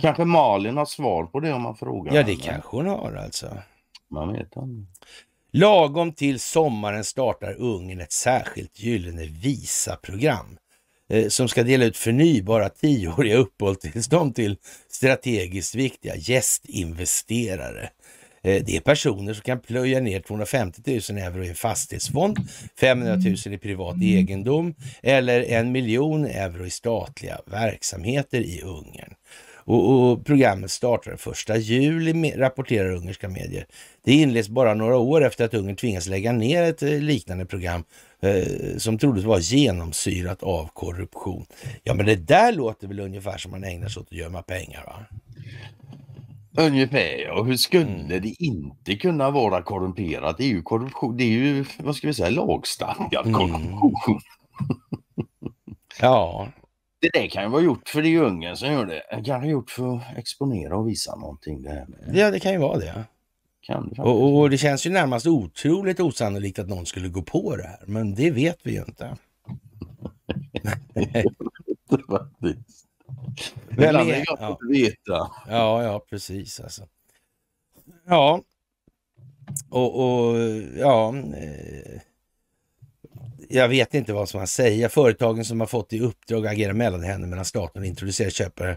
Kanske Malin har svar på det om man frågar. Ja, det henne. kanske hon har alltså. Man vet aldrig. Lagom till sommaren startar Ungern ett särskilt Gyllene Visa-program eh, som ska dela ut förnybara tioåriga uppehållstillstånd till strategiskt viktiga gästinvesterare. Eh, det är personer som kan plöja ner 250 000 euro i en fastighetsfond, 500 000 i privat egendom eller en miljon euro i statliga verksamheter i Ungern. Och, och, programmet startar den 1 juli, rapporterar ungerska medier. Det inleds bara några år efter att Ungern tvingas lägga ner ett eh, liknande program eh, som troddes vara genomsyrat av korruption. Ja, men det där låter väl ungefär som man ägnar sig åt att gömma pengar? va? Ungefär ja. Hur skulle det inte kunna vara korrumperat? Det är ju korruption, det är ju vad ska vi säga, lagstadgad mm. korruption. Mm. ja. Det där kan ju vara gjort för det är ju ungen som gör det. det. Kan ha gjort för att exponera och visa någonting. Det här med. Ja, det kan ju vara det. Kan det och, och, det känns ju närmast otroligt osannolikt att någon skulle gå på det här. Men det vet vi ju inte. Mellan det ja. Ja, ja, precis alltså. Ja, och, och ja... Eh, jag vet inte vad som man säger. Företagen som har fått i uppdrag att agera mellanhänder mellan staten och introducera köpare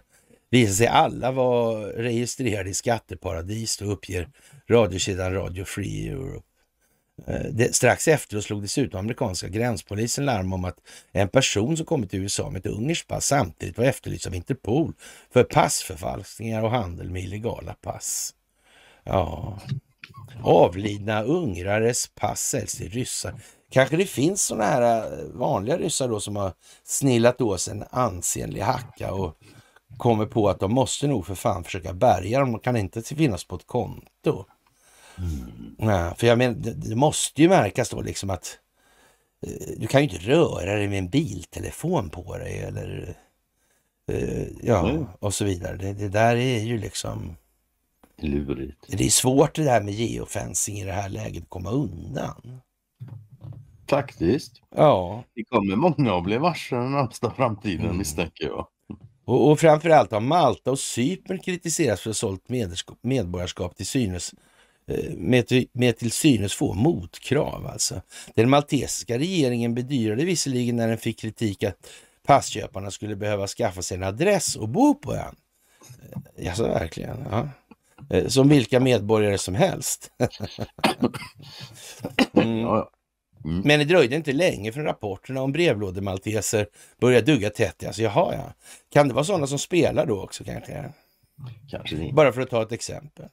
visar sig alla vara registrerade i skatteparadis och uppger radiokedjan Radio Free Europe. Eh, det, strax efter slog dessutom amerikanska gränspolisen larm om att en person som kommit till USA med ett ungerskt pass samtidigt var efterlyst av Interpol för passförfalskningar och handel med illegala pass. Ja, avlidna ungrares pass säljs till ryssar. Kanske det finns sådana här eh, vanliga ryssar då som har snillat åt sig en ansenlig hacka och kommer på att de måste nog för fan försöka bärga dem. De kan inte finnas på ett konto. Mm. Ja, för jag menar, det, måste ju märkas då liksom att eh, du kan ju inte röra dig med en biltelefon på dig eller eh, ja, mm. och så vidare. Det, det, där är ju liksom... Lurigt. Det är svårt det där med geofencing i det här läget att komma undan. Faktiskt. Ja. Det kommer många att bli varse den närmsta framtiden mm. misstänker jag. Och, och framförallt har Malta och Cypern kritiserats för att ha sålt medborgarskap till synes Eh, med, till, med till synes få motkrav. Alltså. Den maltesiska regeringen bedyrade visserligen när den fick kritik att passköparna skulle behöva skaffa sig en adress och bo på ön. Eh, Jaså, verkligen? Ja. Eh, som vilka medborgare som helst. Mm. mm. Men det dröjde inte länge från rapporterna om brevlådemalteser började dugga tätt. Alltså, jaha, ja. Kan det vara sådana som spelar då också kanske? kanske Bara för att ta ett exempel.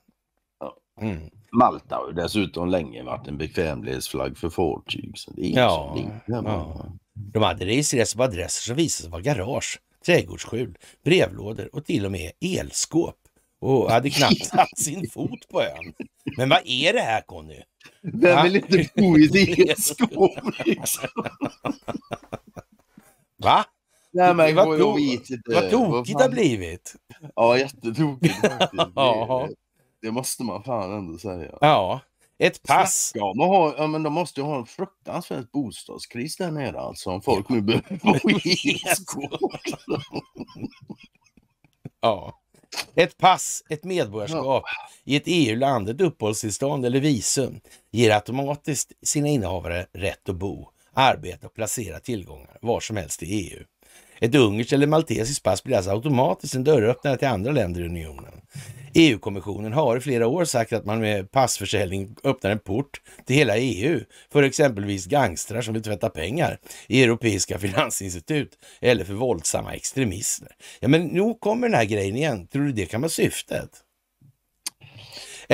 Mm. Malta har ju dessutom länge varit en bekvämlighetsflagg för fartyg. Så det är ja, ja. De hade registrerat sig på adresser som visade sig vara garage, trädgårdsskjul, brevlådor och till och med elskåp och hade knappt satt sin fot på ön. Men vad är det här Conny? Vem vill inte bo i ett elskåp liksom? Va? Nej, men vad, to eh, vad tokigt det har blivit. Ja, jättetokigt. Det måste man fan ändå säga. Ja, ett pass. Snacka om ha, ja, men de måste ju ha en fruktansvärd bostadskris där nere alltså om folk ja. nu behöver bo i ESK. ja. Ett pass, ett medborgarskap ja. i ett EU-land, ett uppehållstillstånd eller visum ger automatiskt sina innehavare rätt att bo, arbeta och placera tillgångar var som helst i EU. Ett ungerskt eller maltesiskt pass blir alltså automatiskt en dörröppnare till andra länder i unionen. EU-kommissionen har i flera år sagt att man med passförsäljning öppnar en port till hela EU för exempelvis gangstrar som vill tvätta pengar i europeiska finansinstitut eller för våldsamma extremister. Ja, men nu kommer den här grejen igen. Tror du det kan vara syftet?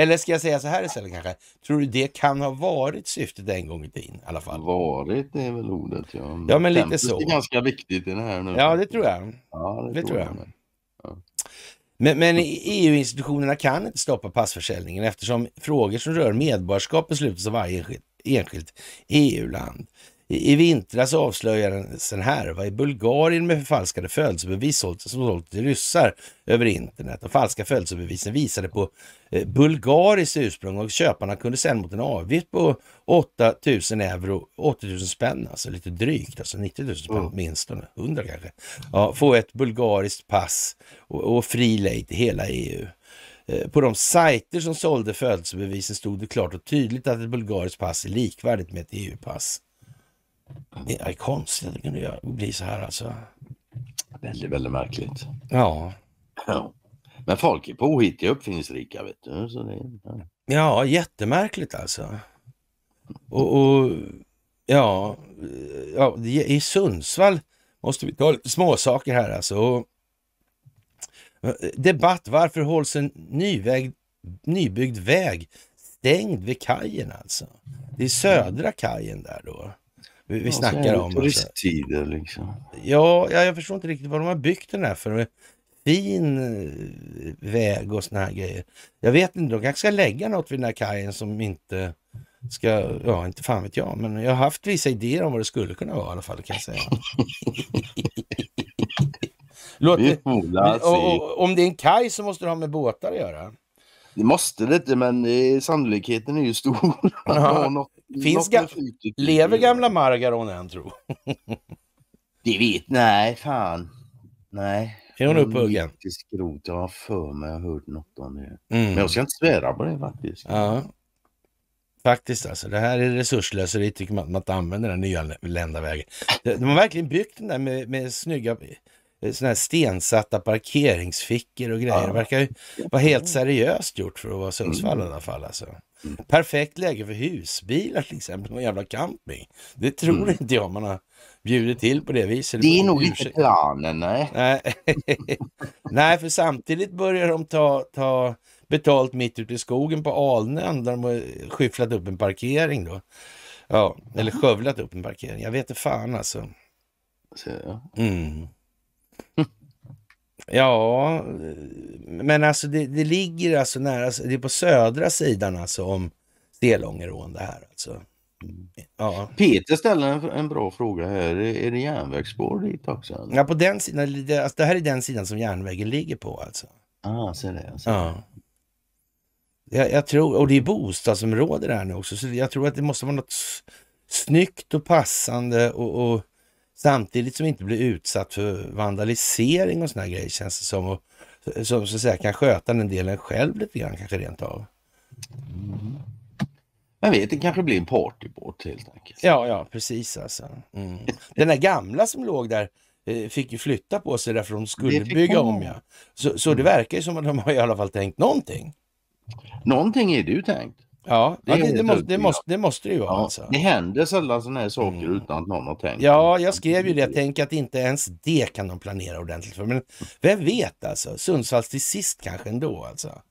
Eller ska jag säga så här istället kanske? Tror du det kan ha varit syftet en gång i tiden i alla fall? Varit är väl ordet ja. Ja men lite så. Det är ganska viktigt i det här nu. Ja det tror jag. Ja, det, det tror jag. jag. Ja. Men, men EU-institutionerna kan inte stoppa passförsäljningen eftersom frågor som rör medborgarskap beslutas av varje enskilt EU-land. I, vintras avslöjades en härva i Bulgarien med förfalskade födelsebevis som sålts till ryssar över internet. De falska födelsebevisen visade på eh, bulgariskt ursprung och köparna kunde sedan mot en avgift på 8000 euro, 80 000 spänn alltså, lite drygt, alltså 90 000 spänn mm. åtminstone, 100 kanske, ja, få ett bulgariskt pass och, och fri lejd i hela EU. Eh, på de sajter som sålde födelsebevisen stod det klart och tydligt att ett bulgariskt pass är likvärdigt med ett EU-pass. Det är konstigt att det kunde bli så här alltså. Väldigt, väldigt märkligt. Ja. ja. Men folk är påhittiga och uppfinningsrika. Vet du? Så det, ja. ja, jättemärkligt alltså. Och, och ja, ja, i Sundsvall måste vi ta småsaker här alltså. Eh, debatt, varför hålls en nyväg, nybyggd väg stängd vid kajen alltså? Det är södra kajen där då vi, vi snackar om. Alltså. Turisttider liksom. Ja, ja, jag förstår inte riktigt vad de har byggt den här för. Fin eh, väg och såna här grejer. Jag vet inte, de kanske ska lägga något vid den här kajen som inte ska, ja inte fan vet jag, men jag har haft vissa idéer om vad det skulle kunna vara i alla fall kan jag säga. Låt det, och, och, om det är en kaj så måste det ha med båtar att göra. Det måste det inte, men eh, sannolikheten är ju stor. Att ja. något Finns ga lever gamla Margaron än tro? det vet... Nej, fan. Nej. Är hon upphuggen? jag har för mig jag har hört något om det. Mm. Men jag ska inte svära på det faktiskt. Ja. Faktiskt alltså, det här är resurslöseri tycker man, man använder den nyanlända vägen. De har verkligen byggt den där med, med snygga eh, såna här stensatta parkeringsfickor och grejer. Ja. Det verkar ju vara helt seriöst gjort för att vara Sundsvall mm. i alla fall. Alltså. Perfekt läge för husbilar till exempel, någon jävla camping. Det tror mm. inte jag man har bjudit till på det viset. Det är nog ursäkt. inte planen, nej. nej, för samtidigt börjar de ta, ta betalt mitt ute i skogen på Alnön där de har skyfflat upp en parkering då. Ja, eller skövlat upp en parkering. Jag vet inte fan alltså. Mm. Ja, men alltså det, det ligger alltså nära, alltså det är på södra sidan alltså om Stelångerån det här alltså. Ja. Peter ställer en, en, bra fråga här. Är det järnvägsspår dit också? Eller? Ja, på den sidan. Det, alltså, det här är den sidan som järnvägen ligger på alltså. Ah, ser det. Ser ja. Jag, jag, tror, och det är bostadsområde där nu också, så jag tror att det måste vara något snyggt och passande och, och Samtidigt som inte blir utsatt för vandalisering och såna här grejer känns det som. Och, som så att säga kan sköta den delen själv lite grann kanske rent av. Mm. Man vet, det kanske blir en partybåt helt enkelt. Ja, ja precis alltså. Mm. Den där gamla som låg där eh, fick ju flytta på sig därför de skulle bygga om. Ja. Så, så det verkar ju som att de har i alla fall tänkt någonting. Någonting är det ju tänkt. Ja, det, ja, det, det, måste, det, måste, det måste det ju vara. Ja, alltså. Det händer sällan sådana här saker mm. utan att någon har tänkt. Ja, jag skrev ju det. Tänk att inte ens det kan de planera ordentligt för. Men vem vet alltså? Sundsvalls till sist kanske ändå alltså.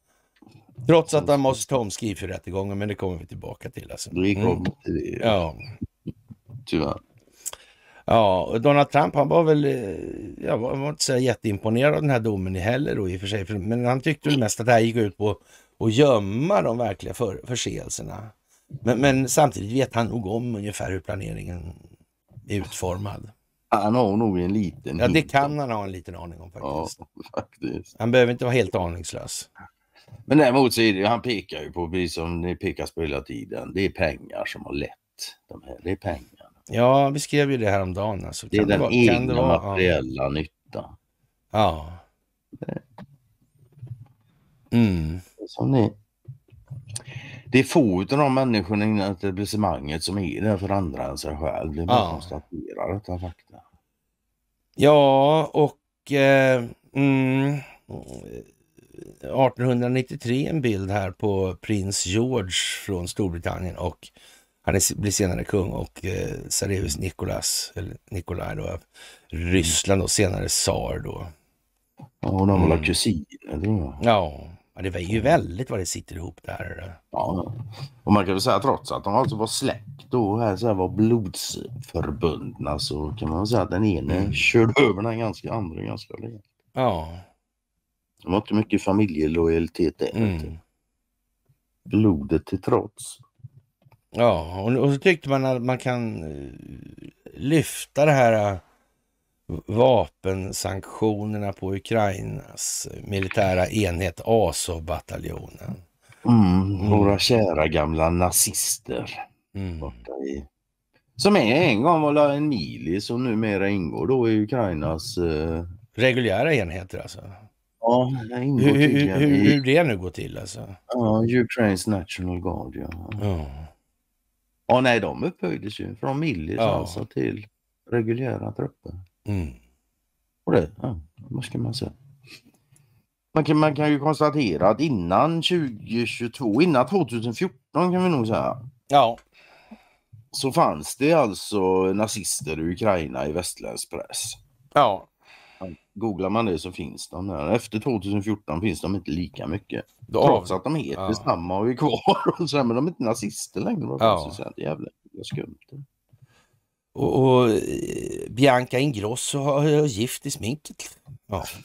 Trots att han måste ta om för rättegången, men det kommer vi tillbaka till. Alltså. Mm. Ja. Tyvärr. Ja, och Donald Trump han var väl, eh, jag var, var inte så jätteimponerad av den här domen heller då i och för sig, men han tyckte väl mest att det här gick ut på och gömma de verkliga för, förseelserna. Men, men, samtidigt vet han nog om ungefär hur planeringen är utformad. Han har nog en liten... Ja, det kan han ha en liten aning om faktiskt. Ja, faktiskt. Han behöver inte vara helt aningslös. Men däremot så är det, han pekar ju på, precis som ni pekas på hela tiden, det är pengar som har lett de här. Det är pengar. Ja, vi skrev ju det här om dagen. Alltså. Det är den det vara, egna vara, materiella ja. nyttan. Ja. Mm. mm som ni. Det är få av de människorna inom etablissemanget som är där för andra än sig själv. Det är bara ja. konstatera detta faktum. Ja, och eh, mm, 1893 en bild här på prins George från Storbritannien och han blir senare kung och eh, Sarevius Nikolas, eller Nikolaj då, Ryssland och senare tsar då. Ja, och de var mm. kusiner då. Ja, Ja, det är ju mm. väldigt vad det sitter ihop där. Eh. Ja, och man kan väl säga trots att de alltså var släkt och här så här var blodsförbundna så kan man säga att den ene mm. körde över den ganska andra ganska rejält. Ja. Det var inte mycket familjelojalitet där. Mm. Blodet till trots. Ja, och, och så tyckte man att man kan eh, lyfta det här eh, vapensanktionerna på Ukrainas militära enhet Azov-bataljonen. Mm, mm, våra mm. kära gamla nazister. Mm. I, som en gång var en milis och numera ingår då i Ukrainas... Uh... Reguljära enheter alltså? Ja, hur, hur, hur, hur det nu går till alltså? Ja, Ukraines National Guard ja. Ja, ja nej de upphöjdes ju från milis ja. alltså till reguljära trupper. Mm. Och det, ja, vad ska man säga? Man kan, man kan ju konstatera att innan 2022, innan 2014 kan vi nog säga. Ja. Så fanns det alltså nazister i Ukraina i västländsk press. Ja. Googlar man det så finns de där. Efter 2014 finns de inte lika mycket. Då. Trots att de heter ja. samma och är kvar. Och så här, men de är inte nazister längre. Ja. Det är jävla skumt. Och, och eh, Bianca Ingrosso har gift i sminket. Ja.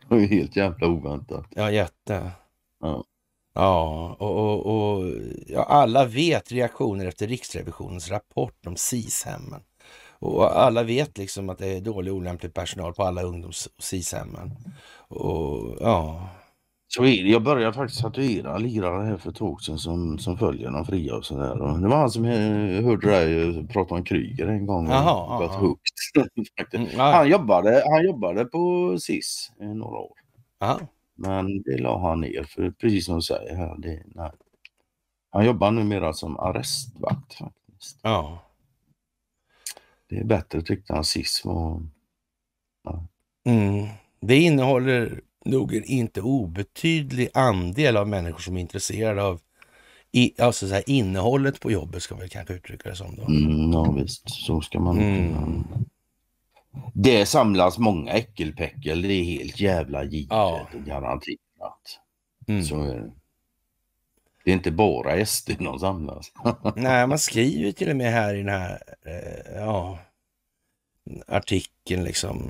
Det var ju helt jävla oväntat. Ja, jätte. Ja. Ja, och, och, och ja, alla vet reaktioner efter Riksrevisionens rapport om SIS-hemmen. Och alla vet liksom att det är dålig olämplig personal på alla ungdoms och SIS-hemmen. Och ja, så Jag började faktiskt tatuera lirare här för ett tag sedan som, som följer de fria och sådär. Det var han som eh, hörde dig eh, prata om Kryger en gång. Jaha, aha. Högt. Mm, han, jobbade, han jobbade på SIS i några år. Aha. Men det la han ner för precis som du säger här. Det, nej. Han jobbar numera som arrestvakt faktiskt. Ja. Det är bättre tyckte han SIS var... Ja. Mm. Det innehåller nog en inte obetydlig andel av människor som är intresserade av i, alltså så här, innehållet på jobbet ska man kanske uttrycka det som då. Mm, ja visst, så ska man mm. Kunna... Det samlas många äckelpäckel, det är helt jävla givet ja. garanterat. Mm. Så är det. Det är inte bara SD de samlas. Nej, man skriver till och med här i den här eh, ja, artikeln liksom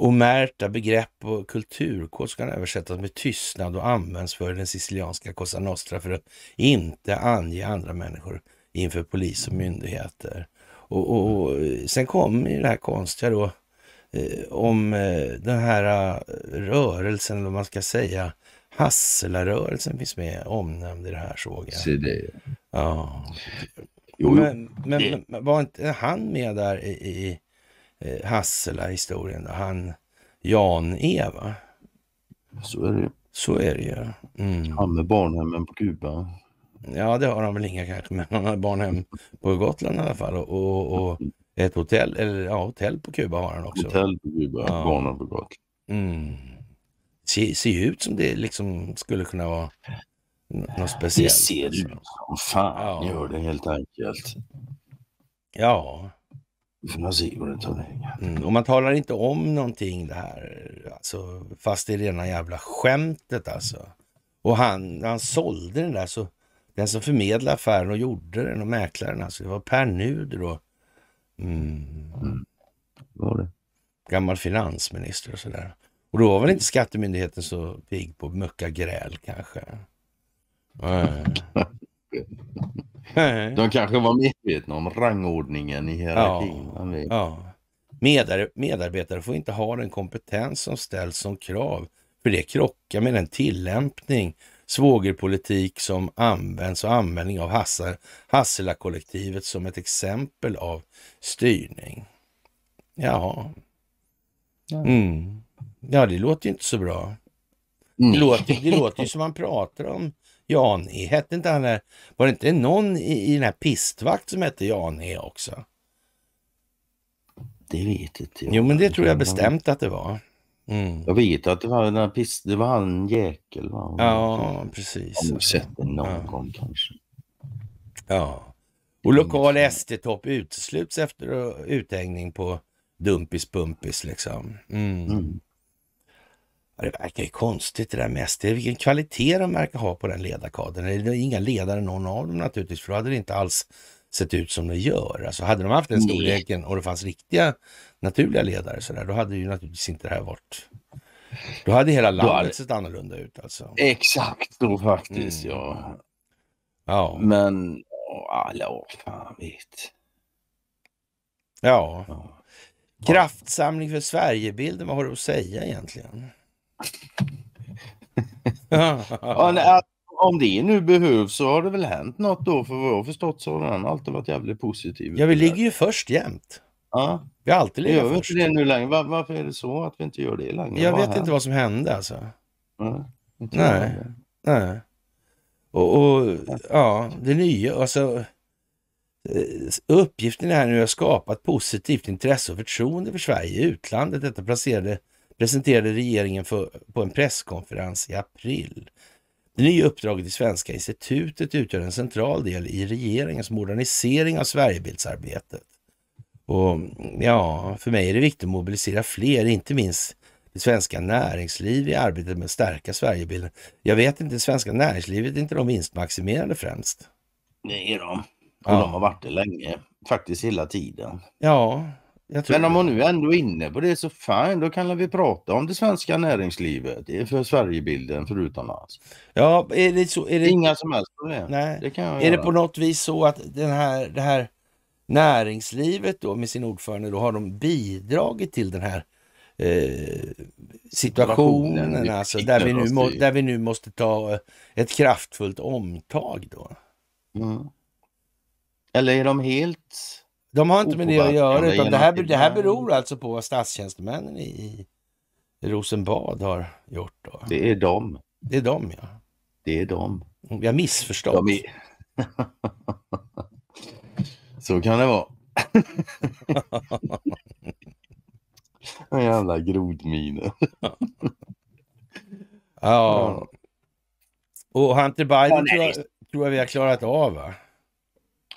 och Märta, begrepp och kulturkod ska översättas med tystnad och används för den sicilianska Cosa Nostra för att inte ange andra människor inför polis och myndigheter. Och, och, och sen kommer ju det här konstiga då eh, om eh, den här eh, rörelsen, eller vad man ska säga, Hasselarörelsen finns med omnämnd i det här såg jag. Så det. Ja. Jo, men, men, men, var inte han med där i, i Eh, Hassela-historien. Han Jan-Eva. Så är det Så är det ju. Mm. Han med barnhemmen på Kuba. Ja, det har han väl inga kanske, men han har barnhem på Gotland i alla fall och, och, ett hotell, eller ja, hotell på Kuba har han också. Hotell på Kuba, ja. barnhem på Gotland. Mm. Ser, ju ut som det liksom skulle kunna vara något speciellt. Det ser ut som fan, ja. gör det helt enkelt. Ja massiva turneringar. Mm, och man talar inte om någonting där. alltså, fast det är rena jävla skämtet alltså. Och han, han sålde den där, så den som förmedlade affären och gjorde den och mäklaren, alltså, det var Per Nuder då. Mm. Mm. Var det? Gammal finansminister och sådär. Och då var väl inte skattemyndigheten så pigg på att mucka gräl kanske? Mm. De kanske var medvetna om rangordningen i hierarkin. Ja, ja. Medar medarbetare får inte ha den kompetens som ställs som krav, för det krockar med den tillämpning, svågerpolitik som används och användning av Hassela-kollektivet som ett exempel av styrning. Jaha. Mm. Ja, det låter ju inte så bra. Det, låter, det låter ju som man pratar om Jan-E? Hette inte han där? Var det inte någon i, i den här pistvakt som hette Jan-E också? Det vet inte jag. Jo, men det tror jag bestämt att det var. Mm. Jag vet att det var, den här pist, det var han jäkel va? Ja, precis. Om jag sett den någon ja. gång kanske. Ja. Och lokal SD-topp utesluts efter uthängning på Dumpis Pumpis liksom. Mm. Mm det verkar ju konstigt det där med SD. Vilken kvalitet de verkar ha på den ledarkadern. Det är inga ledare någon av dem naturligtvis, för då hade det inte alls sett ut som det gör. Alltså hade de haft den storleken och det fanns riktiga naturliga ledare så där, då hade ju naturligtvis inte det här varit... Då hade hela landet sett annorlunda ut alltså. Exakt då faktiskt, mm. ja. ja. Men, alla fan vet. Ja. ja. Kraftsamling för Sverigebilden, vad har du att säga egentligen? Alltså, om det nu behövs så har det väl hänt något då för vad jag har förstått så har den alltid varit jävligt positiv. Ja vi ligger ju först jämt. Ja. Vi har alltid legat först. Gör inte det nu längre? Var, varför är det så att vi inte gör det längre? Jag vet inte vad som hände alltså. Ja, nej, nej. Och, och ja. ja, det nya alltså. Eh, uppgiften är nu att skapa ett positivt intresse och förtroende för Sverige i utlandet. Detta placerade presenterade regeringen för, på en presskonferens i april. Det nya uppdraget i Svenska institutet utgör en central del i regeringens modernisering av Sverigebildsarbetet. Och ja, för mig är det viktigt att mobilisera fler, inte minst det svenska näringslivet i arbetet med att stärka Sverigebilden. Jag vet inte, det svenska näringslivet är inte de vinstmaximerade främst? Det är de. Och ja. de har varit det länge, faktiskt hela tiden. Ja, men om hon nu ändå är inne på det så fine, då kan vi prata om det svenska näringslivet för Sverigebilden för utomlands. Ja, är det så? Är det... Inga som helst problem. Nej. Det kan jag är göra. det på något vis så att den här, det här näringslivet då med sin ordförande, då har de bidragit till den här eh, situationen, alltså, där, vi nu må, där vi nu måste ta eh, ett kraftfullt omtag då? Mm. Eller är de helt de har inte med det att göra, utan det, här, det här beror alltså på vad statstjänstemännen i Rosenbad har gjort. Då. Det är de. Det är de, ja. Det är de. Vi har missförstått. De är... Så kan det vara. Den jävla grodminen. ja. Och Hunter Biden ja, tror, jag, tror jag vi har klarat av, va?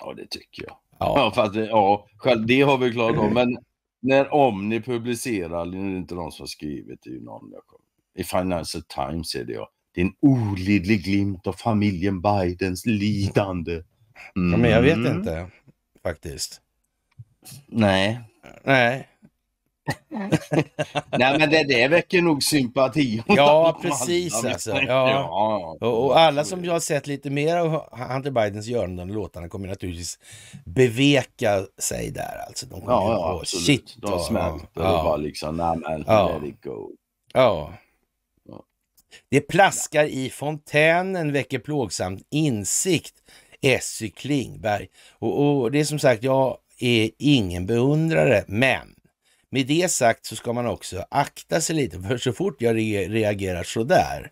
Ja, det tycker jag. Ja, ja, fast, ja själv, det har vi klarat av. Men när Omni publicerar, det är inte de som har skrivit, det är ju någon jag kommer. I Financial Times är det jag. Det är en olidlig glimt av familjen Bidens lidande. Mm. Ja, men jag vet mm. inte faktiskt. Nej. Nej. Nej men det, det väcker nog sympati. Ja precis alltså. Ja. ja. Och, och, alla som jag har sett lite mer av Hunter Bidens göranden och låtarna kommer naturligtvis beveka sig där alltså. De kommer ja, ja absolut. Shit, De smälter ja. och bara liksom, nej ja. let it go. Ja. Det plaskar i fontänen väcker plågsamt insikt. Essy Klingberg. Och, och det är som sagt, jag är ingen beundrare, men med det sagt så ska man också akta sig lite, för så fort jag re reagerar så där.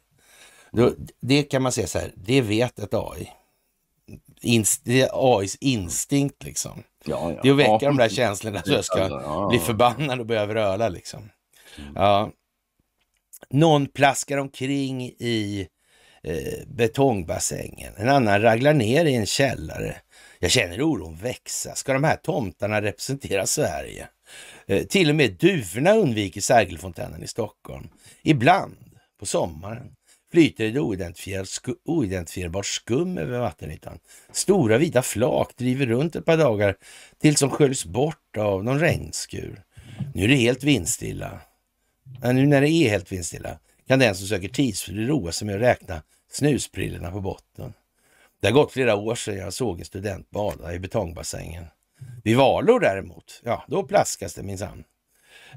det kan man säga så här, det vet ett AI. Inst det är AIs instinkt liksom. Ja, ja. Det är att väcka ja. de där känslorna så alltså, jag ska bli förbannad och börja vröla liksom. Mm. Ja. Någon plaskar omkring i eh, betongbassängen. En annan raglar ner i en källare. Jag känner oron växa. Ska de här tomtarna representera Sverige? Eh, till och med duvorna undviker Sergelfontänen i Stockholm. Ibland, på sommaren, flyter det oidentifierbart skum, oidentifierbar skum över vattenytan. Stora vita flak driver runt ett par dagar tills de sköljs bort av någon regnskur. Nu är det helt vindstilla. Ja, nu när det är helt vindstilla kan den som söker tidsfrid roa sig med att räkna snusprillorna på botten. Det har gått flera år sedan jag såg en student bada i betongbassängen. Vid valor däremot, ja då plaskas det minsann.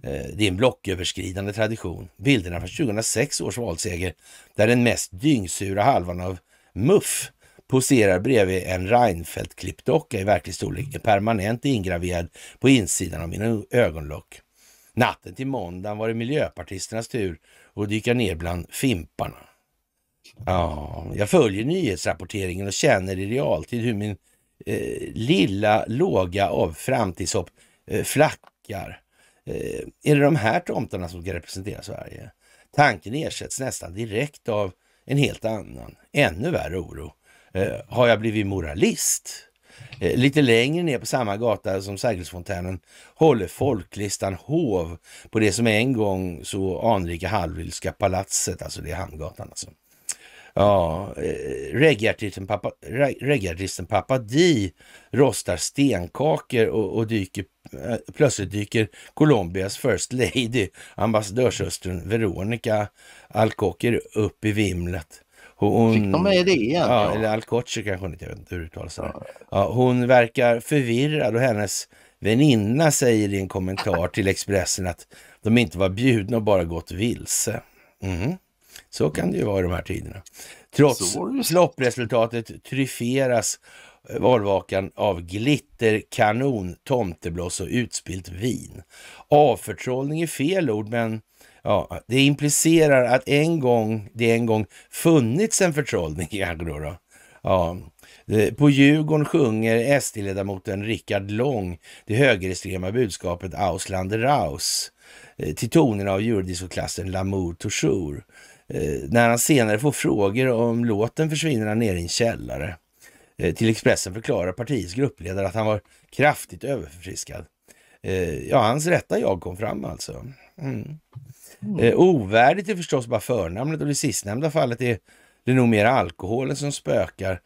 Eh, det är en blocköverskridande tradition. Bilderna från 2006 års valseger där den mest dyngsura halvan av MUF poserar bredvid en Reinfeldt-klippdocka i verklig storlek är permanent ingraverad på insidan av mina ögonlock. Natten till måndagen var det miljöpartisternas tur att dyka ner bland fimparna. Ja, jag följer nyhetsrapporteringen och känner i realtid hur min Eh, lilla låga av framtidshopp eh, flackar. Eh, är det de här tomtarna som ska representera Sverige? Tanken ersätts nästan direkt av en helt annan, ännu värre oro. har jag blivit moralist? Lite längre ner på samma gata som Sergelsfontänen håller folklistan hov på det som en gång så anrika Hallwylska palatset, alltså det är Hamngatan alltså. Ja, eh, reggaeartisten pappa, reggae pappa Di rostar stenkakor och, och, dyker, eh, plötsligt dyker Colombias First Lady, ambassadörshustrun Veronica Alcocker upp i vimlet. Hon, Fick de med det igen? Ja, ja. eller Alcocer kanske hon inte, jag vet inte hur det Ja. Ja, hon verkar förvirrad och hennes väninna säger i en kommentar till Expressen att de inte var bjudna och bara gått vilse. Mm. Så kan det ju vara i de här tiderna. Trots loppresultatet tryfferas eh, valvakan av glitterkanon, tomteblås och utspilt vin. Avförtrollning är fel ord, men ja, det implicerar att en gång, det en gång funnits en förtrollning då. då. Ja. På Djurgården sjunger SD-ledamoten Rickard Lång det högerextrema budskapet Ausland Raus eh, till tonerna av jurdiskoklassen L'amour toujours. Eh, när han senare får frågor om låten försvinner han ner i en källare. Eh, till Expressen förklarar partiets gruppledare att han var kraftigt överförfriskad. Eh, ja, hans rätta jag kom fram alltså. Mm. mm. Ovärdigt är förstås bara förnamnet och det sistnämnda fallet är det nog mer alkoholen som spökar.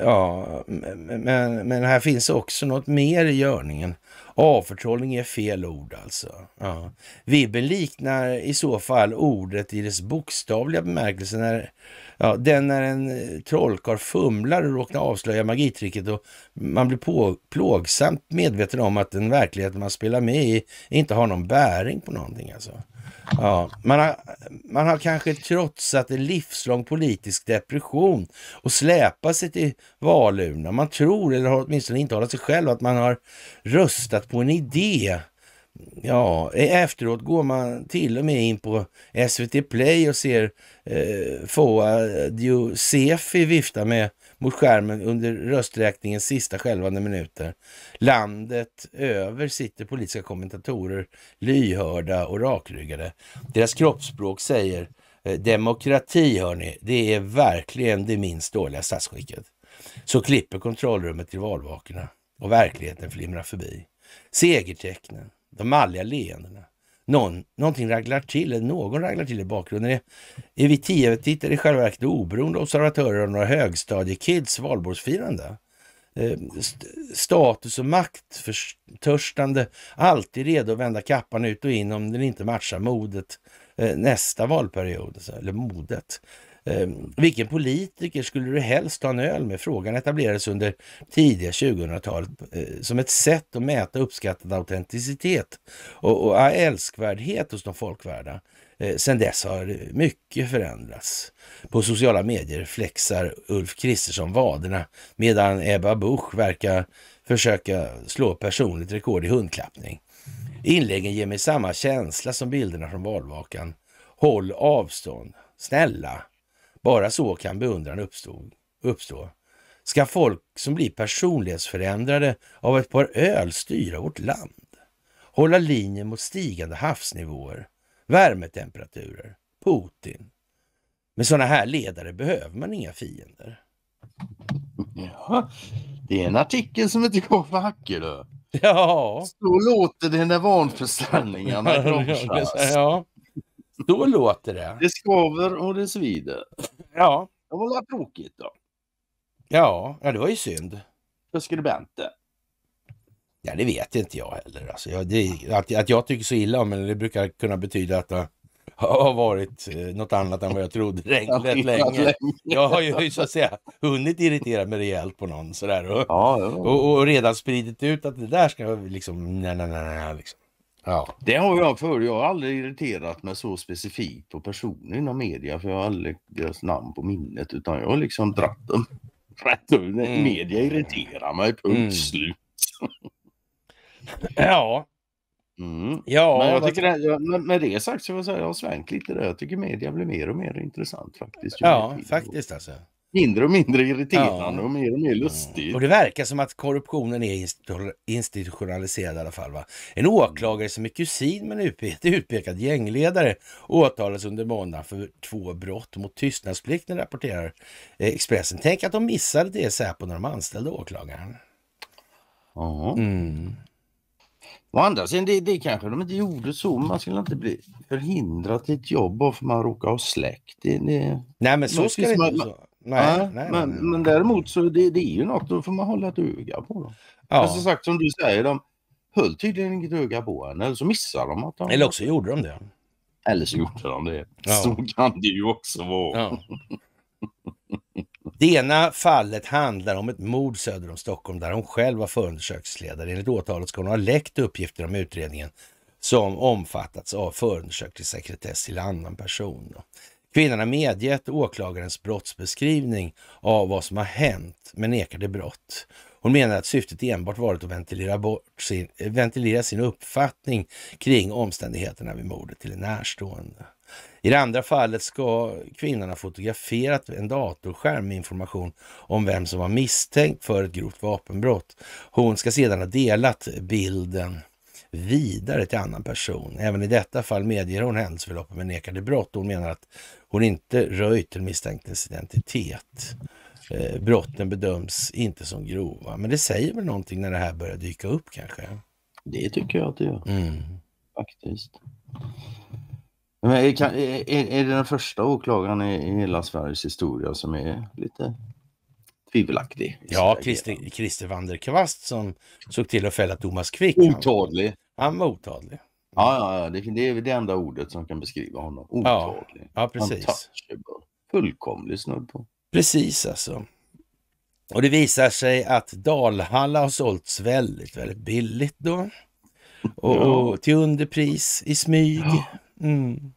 Ja, men, men här finns också något mer i görningen. Avförtrollning är fel ord alltså. Ja. Vibben liknar i så fall ordet i dess bokstavliga bemärkelse. När, ja, den när en eh, trollkarl fumlar och råkar avslöja magitricket och man blir på, plågsamt medveten om att den verklighet man spelar med i inte har någon bäring på någonting alltså. Ja, man, har, man har kanske trotsat en livslång politisk depression och släpat sig till valurnan. Man tror, eller har åtminstone intalat sig själv, att man har röstat på en idé. Ja, e- efteråt går man till och med in på SVT Play och ser eh, Foa Diosefi vifta med mot skärmen under rösträkningens sista skälvande minuter. Landet över sitter politiska kommentatorer lyhörda och rakryggade. Deras kroppsspråk säger eh, demokrati, hörni, det är verkligen det minst dåliga statsskicket. Så klipper kontrollrummet till valvakorna och verkligheten flimrar förbi. Segertecknen, de malliga leendena, någon, någonting raglar till, eller någon raglar till i bakgrunden. Är, vi tv-tittare i själva verket oberoende observatörer av några högstadiekids valborgsfirande? Eh, status och makttörstande, alltid redo att vända kappan ut och in om den inte matchar modet eh, nästa valperiod, eller modet. Um, vilken politiker skulle du helst ta en öl med? Frågan etablerades under tidiga 2000-talet uh, eh, som ett sätt att mäta uppskattad autenticitet och, och älskvärdhet hos de folkvärda. Uh, eh, Sedan dess har mycket förändrats. På sociala medier flexar Ulf Kristersson vaderna medan Ebba Busch verkar försöka slå personligt rekord i hundklappning. Inläggen ger mig samma känsla som bilderna från valvakan. Håll avstånd, snälla. Bara så kan beundran uppstå. uppstå. Ska folk som blir personlighetsförändrade av ett par öl styra vårt land? Hålla linjen mot stigande havsnivåer, värmetemperaturer, Putin. Med sådana här ledare behöver man inga fiender. Ja, det är en artikel som inte går för hacker du. Ja. Så låter det när vanförsäljningarna ja, ja, så låter det. Det skaver och det svider. Ja. Det var väl tråkigt då. Ja, ja, det var ju synd. För skribenten. Ja, det vet inte jag heller. Alltså, jag, det, att, att jag tycker så illa om det brukar kunna betyda att det har varit eh, något annat än vad jag trodde rätt länge. Jag har ju så att säga hunnit irritera mig rejält på någon sådär och, ja, ja. och, och redan spridit ut att det där ska liksom, nej, nej, nej, nej liksom. Ja. Det har jag för. Jag har aldrig irriterat mig så specifikt på personer inom media för jag har aldrig deras namn på minnet utan jag har liksom dratt dem rätt ut. Mm. Media irriterar mig, punkt mm. slut. ja. Mm. ja. Men jag tycker det, med, med det sagt så vill jag säga jag har svängt lite där. Jag tycker media blir mer och mer intressant faktiskt. Ja, faktiskt alltså mindre och mindre irriterande ja. och mer och mer lustigt. Och det verkar som att korruptionen är institutionaliserad i alla fall. Va? En åklagare som är kusin med en utpekad, gängledare åtalas under måndagen för två brott mot tystnadsplikten rapporterar eh, Expressen. Tänk att de missade det Säpo när de anställde åklagaren. Ja. Mm. Å andra sidan, det, det kanske de inte gjorde så. Man skulle inte bli förhindrad till ett jobb bara för man råkar ha släkt. Det, det... Nej, men så ska det inte vara. Nej, nej, men, nej, men däremot så det, det är ju något, då får man hålla ett öga på dem. Ja. Men som sagt, som du säger, de höll tydligen inget öga på henne, eller så missade de att de... Eller också gjorde de det. Eller så gjorde de det. Ja. Så kan det ju också vara. Ja. Det ena fallet handlar om ett mord söder om Stockholm där hon själv var förundersökningsledare. Enligt åtalet ska hon ha läckt uppgifter om utredningen som omfattats av förundersökningssekretess till annan person. Kvinnan har medgett åklagarens brottsbeskrivning av vad som har hänt, men nekade brott. Hon menar att syftet enbart varit att ventilera, bort sin, eh, ventilera sin uppfattning kring omständigheterna vid mordet till en närstående. I det andra fallet ska kvinnan ha fotograferat en datorskärm med information om vem som var misstänkt för ett grovt vapenbrott. Hon ska sedan ha delat bilden vidare till annan person. Även i detta fall medger hon händelseförloppet men nekar till brott. Hon menar att hon inte röjt den misstänktes identitet. Eh, brotten bedöms inte som grova. Men det säger väl någonting när det här börjar dyka upp kanske? Det tycker jag att det gör. Mm. Faktiskt. Men är, är, är det den första åklagaren i, i hela Sveriges historia som är lite tvivelaktig. Ja, Christer, Christer Vanderkvast som såg till att fälla Thomas Quick. Otadlig. Han, han var otadlig. Ja, ja det, det är det enda ordet som kan beskriva honom. Otadlig. Ja, ja precis. Fullkomlig snudd på. Precis alltså. Och det visar sig att Dalhalla har sålts väldigt, väldigt billigt då. Och, ja. och till underpris i smyg. Mm.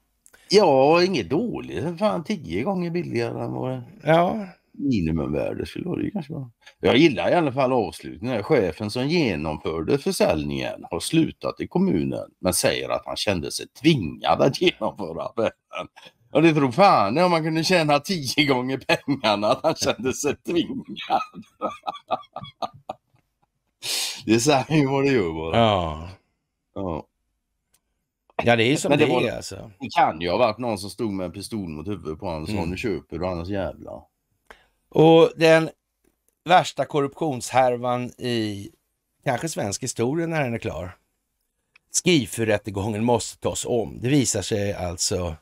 Ja, inget dåligt. Fan, tio gånger billigare än vad det... Ja, minimumvärde skulle Det kanske var. Jag gillar i alla fall avslutningen. Chefen som genomförde försäljningen har slutat i kommunen men säger att han kände sig tvingad att genomföra affären. Ja, det tror fan om man kunde tjäna tio gånger pengarna att han kände sig tvingad. det säger ju vad det gör bara. Ja. ja. Ja det är ju som Men det, det är alltså. Det kan ju ha varit någon som stod med en pistol mot huvudet på honom och sa mm. nu köper du annars jävlar. Och den värsta korruptionshärvan i kanske svensk historia när den är klar. Skifu-rättegången måste tas om. Det visar sig alltså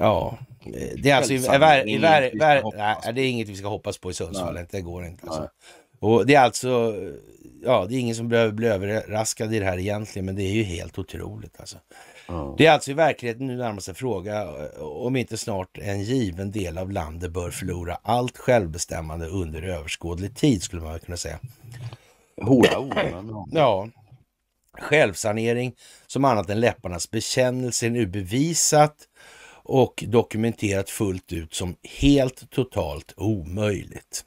Ja, det är alltså i, i, i, i, i, i, i, det är inget vi ska hoppas på i Sundsvall. Det går inte. Alltså. Och det är alltså, ja det är ingen som behöver bli överraskad i det här egentligen, men det är ju helt otroligt alltså. Mm. Det är alltså i verkligheten nu närmast en fråga eh, om inte snart en given del av landet bör förlora allt självbestämmande under överskådlig tid skulle man kunna säga. Hora, hora. ja. Självsanering som annat än läpparnas bekännelse är nu bevisat och dokumenterat fullt ut som helt totalt omöjligt.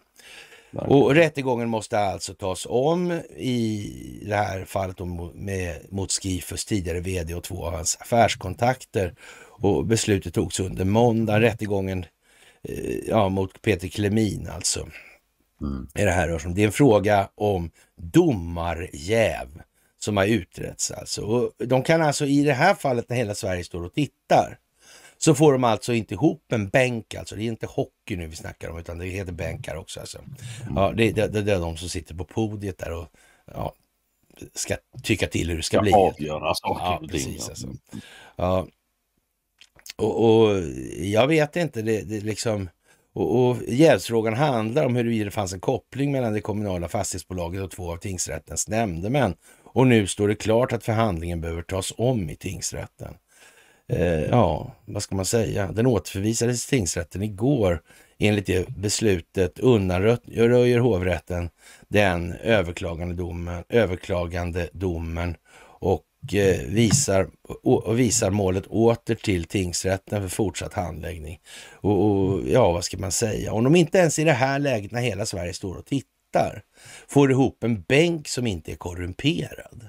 Och rättegången måste alltså tas om i det här fallet med, mot Skifus tidigare vd och två av hans affärskontakter. Och beslutet togs under måndag. Rättegången eh, ja, mot Peter Klemin alltså. Mm. Är det, här rör som. det är en fråga om domarjäv som har utretts alltså. Och de kan alltså i det här fallet när hela Sverige står och tittar så får de alltså inte ihop en bänk. Alltså. Det är inte hockey nu vi snackar om, utan det heter bänkar också. Alltså. Mm. Ja, det, det, det är de som sitter på podiet där och ja, ska tycka till hur det ska, ska bli. Avgöra saker ja, precis, alltså. ja. Och, och, jag vet inte, det, det liksom... Och, och jävsfrågan handlar om huruvida det fanns en koppling mellan det kommunala fastighetsbolaget och två av tingsrättens nämndemän. Och nu står det klart att förhandlingen behöver tas om i tingsrätten eh, ja, vad ska man säga? Den återförvisades till tingsrätten igår. Enligt det beslutet undanröjer hovrätten den överklagande domen, överklagande domen och eh, visar, och visar målet åter till tingsrätten för fortsatt handläggning. Och, och, ja, vad ska man säga? Om de inte ens i det här läget när hela Sverige står och tittar får ihop en bänk som inte är korrumperad.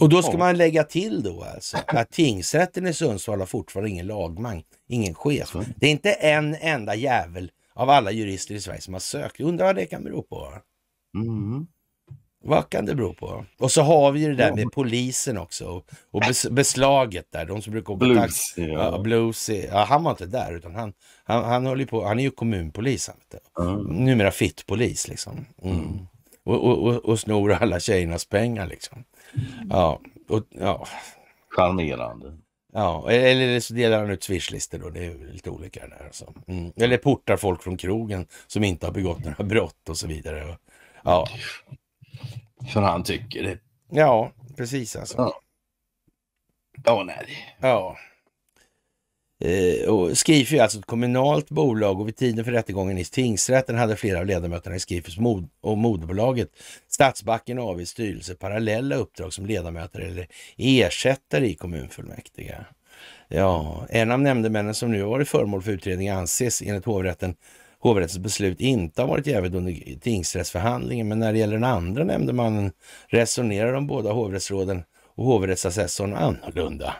Och då ska man lägga till då alltså att tingsrätten i Sundsvall har fortfarande ingen lagman, ingen chef. Det är inte en enda jävel av alla jurister i Sverige som har sökt. Undrar vad det kan bero på? Mm. Vad kan det bero på? Och så har vi ju det där med polisen också och beslaget där. De som brukar åka blues, taxi. Ja. Ja, blues ja, han var inte där utan han, han, han håller på. Han är ju kommunpolis. Mm. Numera fittpolis liksom. Mm. mm. Och, och, och, och snor alla tjejernas pengar liksom. Ja, och, ja. Charmerande. Ja, eller så delar han ut swishlistor då. Det är lite olika där. Alltså. Mm. Eller portar folk från krogen som inte har begått några brott och så vidare. Ja. För han tycker det. Ja, precis alltså. Ja, ja nej. Ja. Eh, och Skifu är alltså ett kommunalt bolag och vid tiden för rättegången i tingsrätten hade flera av ledamöterna i Skifus mod och moderbolaget Stadsbacken AB styrelse parallella uppdrag som ledamöter eller ersättare i kommunfullmäktige. Ja, en av nämndemännen som nu har varit föremål för utredning anses enligt hovrätten hovrättens beslut inte ha varit jävigt under tingsrättsförhandlingen, men när det gäller den andra nämndemannen resonerar de båda hovrättsråden och hovrättsassessorn annorlunda.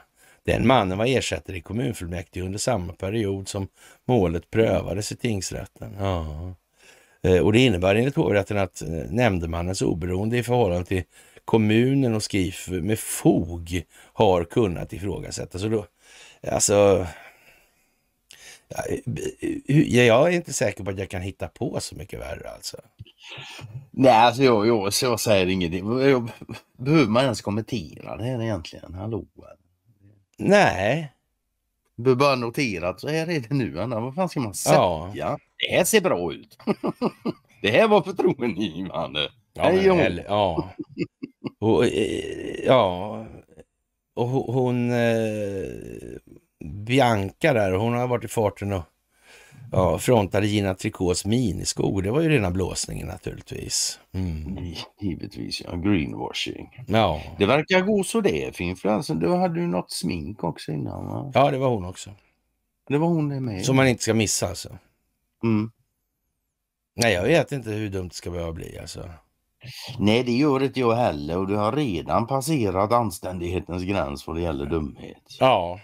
Den mannen var ersättare i kommunfullmäktige under samma period som målet prövades i tingsrätten. Ja. Eh, och det innebär enligt hovrätten att eh, nämndemannens oberoende i förhållande till kommunen och SKIF med fog har kunnat ifrågasättas. Då, alltså, eh, jag är inte säker på att jag kan hitta på så mycket värre alltså. Nej, alltså jag, jag, jag säger ingenting. Behöver man ens kommentera det här egentligen? Hallå? Nej. Du bara noterat så här är det nu. Anna. Vad fan ska man säga? Ja. Det här ser bra ut. det här var förtroendeingivande. Ja, men, eller, ja. Och, eh, ja. Och hon, eh, Bianca där, hon har varit i farten och Ja, frontade Gina Tricots miniskor. Det var ju rena blåsningen naturligtvis. Mm. Givetvis, ja. Greenwashing. Ja. Det verkar gå så det för influensen. Du hade ju något smink också innan va? Ja, det var hon också. Det var hon med. Som man inte ska missa alltså. Mm. Nej, jag vet inte hur dumt det ska behöva bli alltså. Nej, det gör inte jag heller och du har redan passerat anständighetens gräns vad det gäller dumhet. Ja,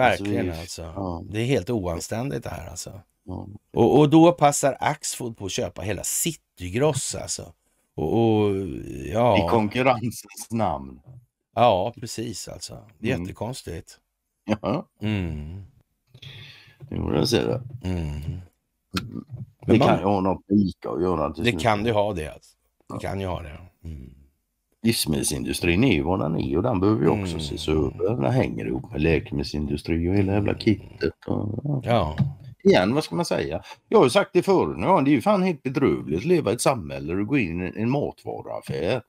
Alltså, Verkligen alltså. Det är helt oanständigt det här alltså. Och, och då passar Axfood på att köpa hela Citygross alltså. Och, och, ja. I konkurrensens namn. Ja, precis alltså. Det mm. är jättekonstigt. Ja. Mm. Jo, jag ser det. Mm. Det kan ju ha något med ICA att göra. Det kan ju ha det. Alltså. Det kan ju ha det. Mm livsmedelsindustrin är ju vad den är och den behöver ju också mm. ses över. Den hänger ihop med läkemedelsindustri och hela jävla mm. kittet. Och, ja. Igen, vad ska man säga? Jag har ju sagt det förr, ja, det är ju fan helt bedrövligt att leva i ett samhälle och gå in i en matvaruaffär.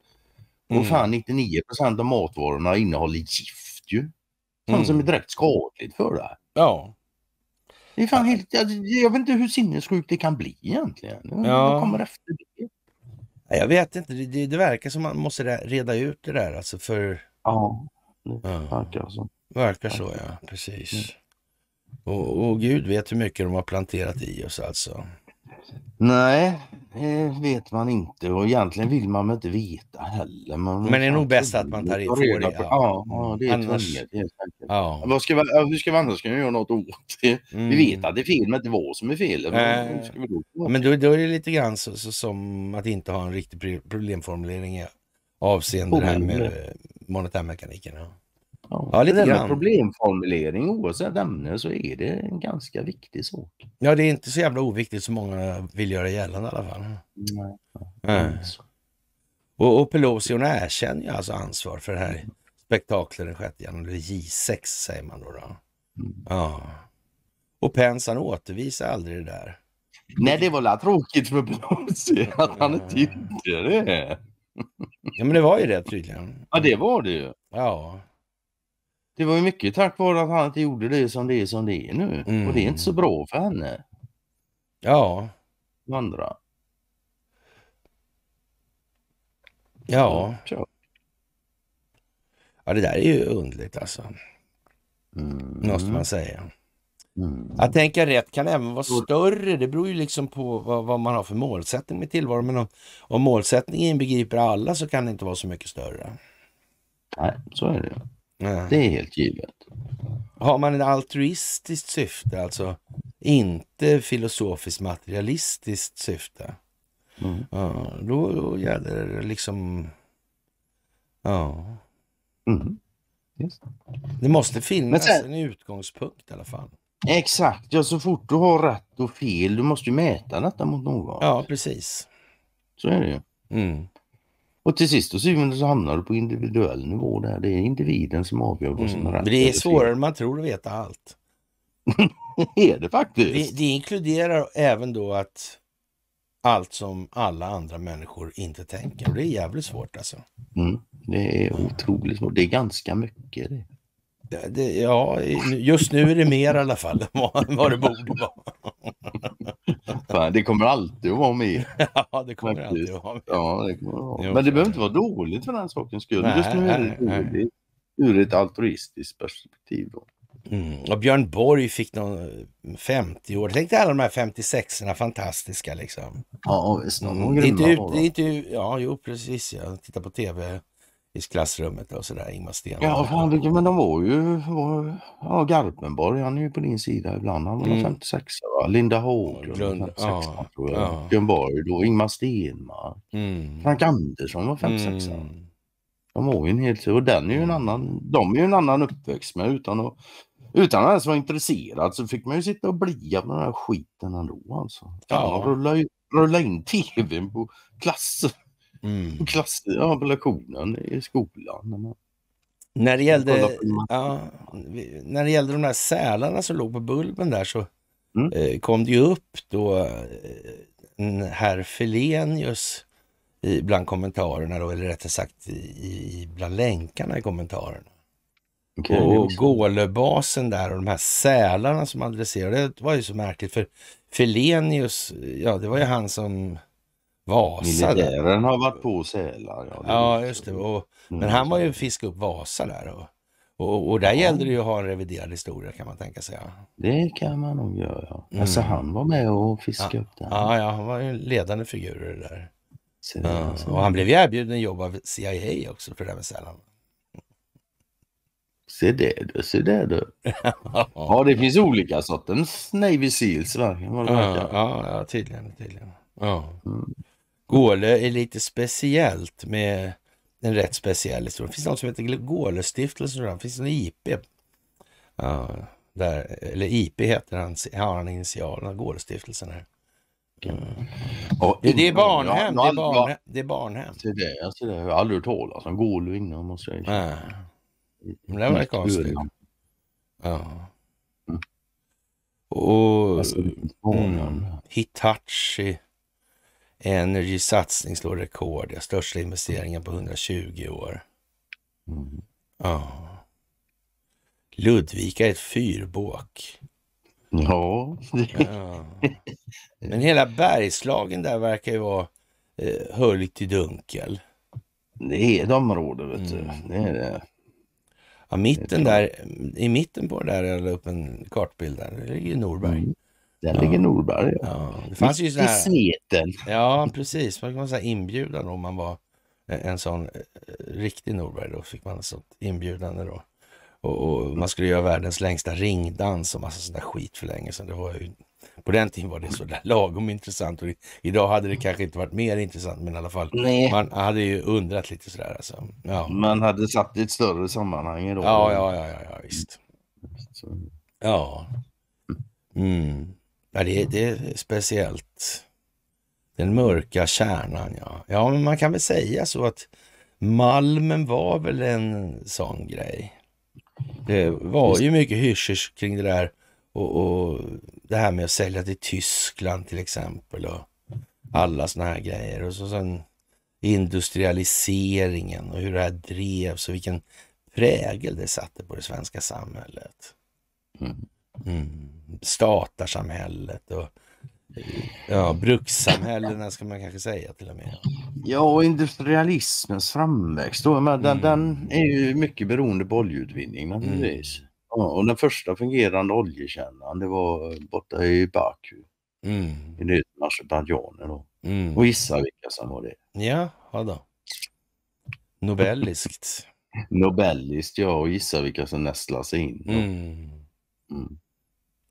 Mm. Och fan 99 av matvarorna innehåller gift ju. Sånt mm. som är direkt skadligt för dig. Ja. Det är fan helt, jag, jag vet inte hur sinnessjukt det kan bli egentligen. Ja. Vad kommer efter det? Jag vet inte, det, det, verkar som man måste reda ut det där alltså för... Ja, det verkar ja. så. Verkar så ja, precis. Mm. Och, och, Gud vet hur mycket de har planterat i oss alltså. Nej, det vet man inte och egentligen vill man inte veta heller. Man men det är nog bäst att man tar reda på det. Ja. det är annars... tvunget. Ja. ska vi, hur ska vi annars kunna göra något åt det? Mm. Vi vet mm. att det är fel, men inte vad som är fel. Äh... men då, då, är det lite grann så, så, som att inte ha en riktig problemformulering avseende det här med eh, monetärmekaniken. Ja. Ja, ja lite grann. problemformulering oavsett ämne så är det en ganska viktig sak. Ja, det är inte så jävla oviktigt som många vill göra gällande i alla fall. Nej. Nej. Och, och Pelosi hon erkänner ju alltså ansvar för det här spektaklet den 6 januari, J6 säger man då. då. Mm. Ja. Och Pence han återvisar aldrig det där. Nej, det var väl tråkigt för Pelosi att han inte gjorde det. Ja, men det var ju det tydligen. Ja, det var det ju. Ja. Det var ju mycket tack vare att han inte gjorde det som det är som det är nu. Mm. Och det är inte så mm. bra för henne. Ja. De andra. Ja. ja. Ja, det där är ju underligt alltså. Mm. Måste man säga. Mm. Att tänka rätt kan även vara större. Det beror ju liksom på vad, vad man har för målsättning med tillvaron. Men om, om målsättningen inbegriper alla så kan det inte vara så mycket större. Nej, så är det. ju. Det är helt givet. Har man ett altruistiskt syfte, alltså inte filosofiskt materialistiskt syfte, mm. då, då gäller det liksom... Ja. Mm. Det måste finnas sen, en utgångspunkt i alla fall. Exakt, ja så fort du har rätt och fel, du måste ju mäta detta mot någon. Ja, precis. Så är det ju. Mm. Och till sist och syvende så hamnar du på individuell nivå där. Det är individen som avgör vad som är mm, rätt. Det är svårare än man tror att veta allt. det är det faktiskt. Det, det inkluderar även då att allt som alla andra människor inte tänker. Och det är jävligt svårt alltså. Mm, det är otroligt svårt. Det är ganska mycket det. Det, ja, just nu är det mer i alla fall än vad det borde vara. det kommer alltid att vara mer. Ja, det kommer Faktiskt. alltid att vara mer. Ja, det kommer att vara. Men det behöver inte vara dåligt för den sakens skull. Nej, just nu är det dåligt nej. ur ett altruistiskt perspektiv. Då. Mm. Och Björn Borg fick någon 50 år. Tänk dig alla de här 56 erna fantastiska liksom. Ja, visst. Någon mm. inte ut, inte, ja, jo precis. Jag tittar på tv i klassrummet och sådär, Ingmar Stenmark. Ja, fan, men de var ju, var, ja, Garpenborg, han är ju på din sida ibland, han var mm. 56 va? Linda Haglund Lund, 56 ja, tror jag. Ja. då, Ingmar Stenmark, mm. Frank Andersson var 56 mm. De var ju en hel och den är ju en mm. annan, de är ju en annan uppväxt med utan att utan att ens vara intresserad så fick man ju sitta och blia på den här skiten ändå alltså. ja. rulla, rulla in tvn på klassrummet Mm. Klass, ja, på lektionen i skolan. När det, gällde, ja, när det gällde de här sälarna som låg på Bulben där så mm. eh, kom det ju upp då eh, herr Felenius i, bland kommentarerna då, eller rättare sagt i, i, bland länkarna i kommentarerna. Okay, och Gålöbasen där och de här sälarna som adresserade, det var ju så märkligt för Felenius, ja det var ju han som Vasa Militären där. har varit på sälar. Ja, ja just det. Och, mm. Men han var ju fisk upp Vasa där. Och, och, och där ja. gällde det ju att ha en reviderad historia kan man tänka sig. Det kan man nog göra. Mm. Alltså han var med och fiskade ja. upp den. Ja, ja, han var ju en ledande figur i det där. Så, ja. så. Och han blev ju erbjuden jobb av CIA också för det där med sälarna. Se det du, se det du. ja, det finns olika sorters Navy Seals va? Ja, ja, ja, tydligen. tydligen. Ja. Mm. Gåle är lite speciellt med en rätt speciell historia. Det Finns något som heter Gålestiftelsen? Det finns en IP. Ja, där, eller IP heter han, har han initialerna, Gålestiftelsen här. Mm. Ja, det, det, är barnhem, det är barnhem. Det är barnhem. Det är det, jag, det. jag har aldrig hört talas om Gålö innan det var väl konstigt. Ja. Mm. Och alltså, mm. Hitachi. Energys satsning slår rekord. Ja, största investeringen på 120 år. Mm. Ja. Ludvika är ett fyrbåk. Ja. ja. Men hela Bergslagen där verkar ju vara eh, höljt i dunkel. Det är ett område, vet du. Mm. Det är det. Ja, mitten det är där, I mitten på det där jag la upp en kartbild där, det ligger Norberg. Mm. Där ja. ligger Norberg. Ja. Det fanns ju sådär... I smeten. Ja, precis. Man kan säga inbjudan om man var en sån eh, riktig Norberg. Då fick man en sån inbjudande då. Och, och, man skulle göra världens längsta ringdans och massa sån där skit för länge sedan. Det var ju, på den tiden var det så där lagom intressant och idag hade det kanske inte varit mer intressant men i alla fall Nej. man hade ju undrat lite sådär. Alltså. Ja. Man hade satt i ett större sammanhang då. Ja, ja, ja, ja, ja visst. Ja. Mm. Ja, det, det är speciellt. Den mörka kärnan, ja. Ja, men man kan väl säga så att Malmen var väl en sån grej. Det var ju mycket hysch kring det där och, och, det här med att sälja till Tyskland till exempel och alla såna här grejer. Och så sen industrialiseringen och hur det här drevs och vilken prägel det satte på det svenska samhället. Mm. mm statarsamhället och ja, brukssamhällena ska man kanske säga till och med. Ja, och industrialismens framväxt. Då, men den, mm. den är ju mycket beroende på oljeutvinning naturligtvis. Mm. Ja, och den första fungerande oljekällan det var borta i Baku. Mm. I det Azerbajdzjan. Mm. Och gissa vilka som var det? Ja, då. Nobelliskt. Nobelliskt ja, och gissa vilka som nästlar sig in. Mm. Mm.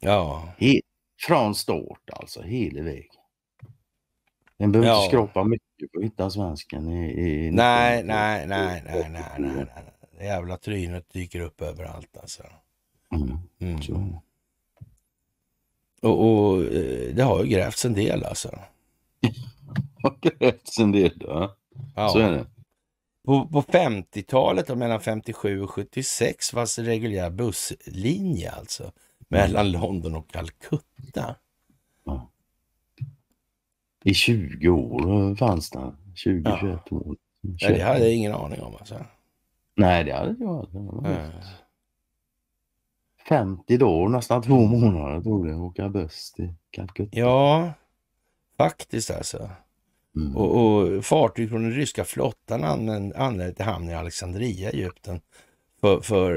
Ja. He från start alltså, hela vägen. Den behöver ja. inte skrapa mycket för att hitta svensken. I, i nej, nej, nej, nej, nej, nej, nej. Det jävla trynet dyker upp överallt alltså. Mm. mm. Och, och, eh, det har ju grävts en del alltså. Det har grävts en del, ja. ja. Så är det. På, på 50-talet, mellan 57 och 76, fanns det reguljär busslinje alltså mellan London och Calcutta. Ja. I 20 år fanns den, 20, ja. 21 år. Ja, det hade jag ingen aning om. Alltså. Nej, det hade jag inte. Mm. 50 dagar, nästan två månader tog det att åka buss till Calcutta. Ja, faktiskt alltså. Mm. Och, och, fartyg från den ryska flottan anlände till hamn i Alexandria, Egypten, för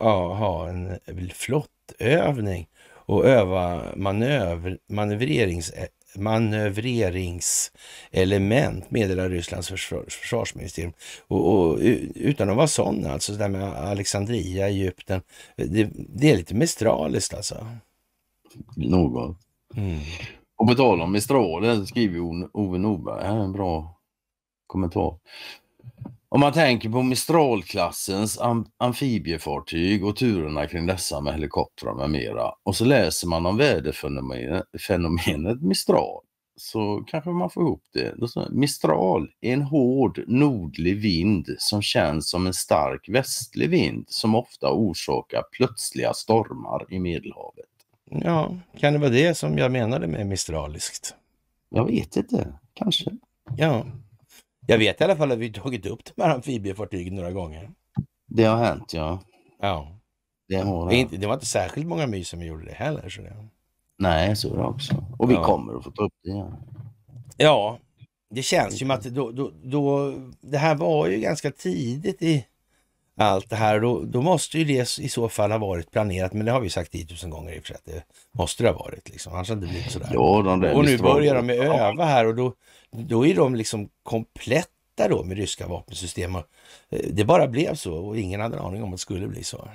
att ha en flott maktövning och öva manöver, manövrerings, manövreringselement, meddelar Rysslands försvarsministerium. Och, och, utan att vara sån alltså, det där med Alexandria, Egypten, det, det är lite mestraliskt alltså. Något. Mm. Och på tal om Mistral, skriver Ove Norberg här en bra kommentar. Om man tänker på Mistralklassens am- amfibiefartyg och turerna kring dessa med helikoptrar med mera och så läser man om väderfenomenet Mistral så kanske man får ihop det. Mistral är en hård nordlig vind som känns som en stark västlig vind som ofta orsakar plötsliga stormar i Medelhavet. Ja, kan det vara det som jag menade med mistraliskt? Jag vet inte, kanske. Ja, jag vet i alla fall att vi tagit upp de här amfibiefartygen några gånger. Det har hänt, ja. Ja. Det, har det. det var inte särskilt många mys som gjorde det heller. Så det... Nej, så är det också. Och vi ja. kommer att få ta upp det igen. Ja, det känns ju som att då, då, då, det här var ju ganska tidigt i allt det här. Då, då måste ju det i så fall ha varit planerat, men det har vi sagt 10 000 gånger i och för sig det måste det ha varit. Liksom. Annars hade det blivit sådär. Ja, de där och nu börjar de öva här och då, då är de liksom kompletta då med ryska vapensystem. Eh, det bara blev så och ingen hade en aning om att det skulle bli så.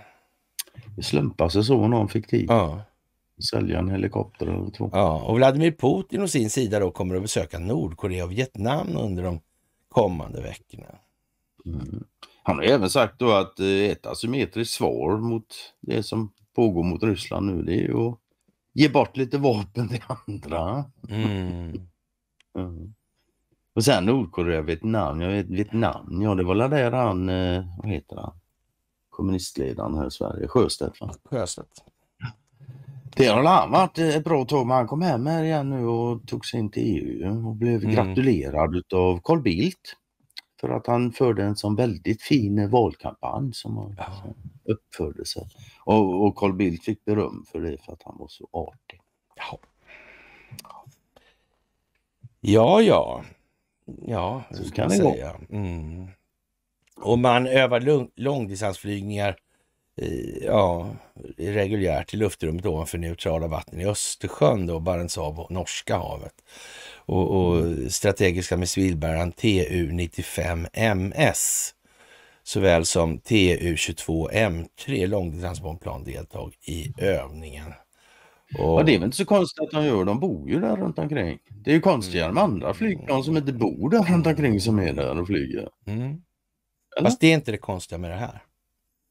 Det slumpade sig så någon fick tid. Ja. Sälja en helikopter eller två. Ja, och Vladimir Putin och sin sida då kommer att besöka Nordkorea och Vietnam under de kommande veckorna. Mm. Han har även sagt då att eh, ett asymmetriskt svar mot det som pågår mot Ryssland nu det är ju att ge bort lite vapen till andra. Mm. mm. Och sen Nordkorea, Vietnam, jag vet, Vietnam, ja det var där han, eh, vad heter han, kommunistledaren här i Sverige, Sjöstedt va? Sjöstedt. Det har han varit ett bra tag men han kom hem här igen nu och tog sig in till EU och blev mm. gratulerad av Carl Bildt. För att han förde en sån väldigt fin valkampanj som han ja. Liksom uppförde sig. Och, och Carl Bildt fick beröm för det för att han var så artig. Ja, ja. Ja, ja så kan det säga. gå. Mm. Och man övar långdistansflygningar eh, ja, reguljärt i luftrummet ovanför neutrala vatten i Östersjön, då, Barents hav och Norska havet och, och strategiska missilbäraren TU-95MS såväl som TU-22M3 långdistansbombplan deltag i övningen. Och... Ja, det är väl inte så konstigt att de gör, de bor ju där runt omkring. Det är ju konstigare med andra mm. flygplan som inte bor där runt omkring som är där och flyger. Mm. Fast det är inte det konstiga med det här.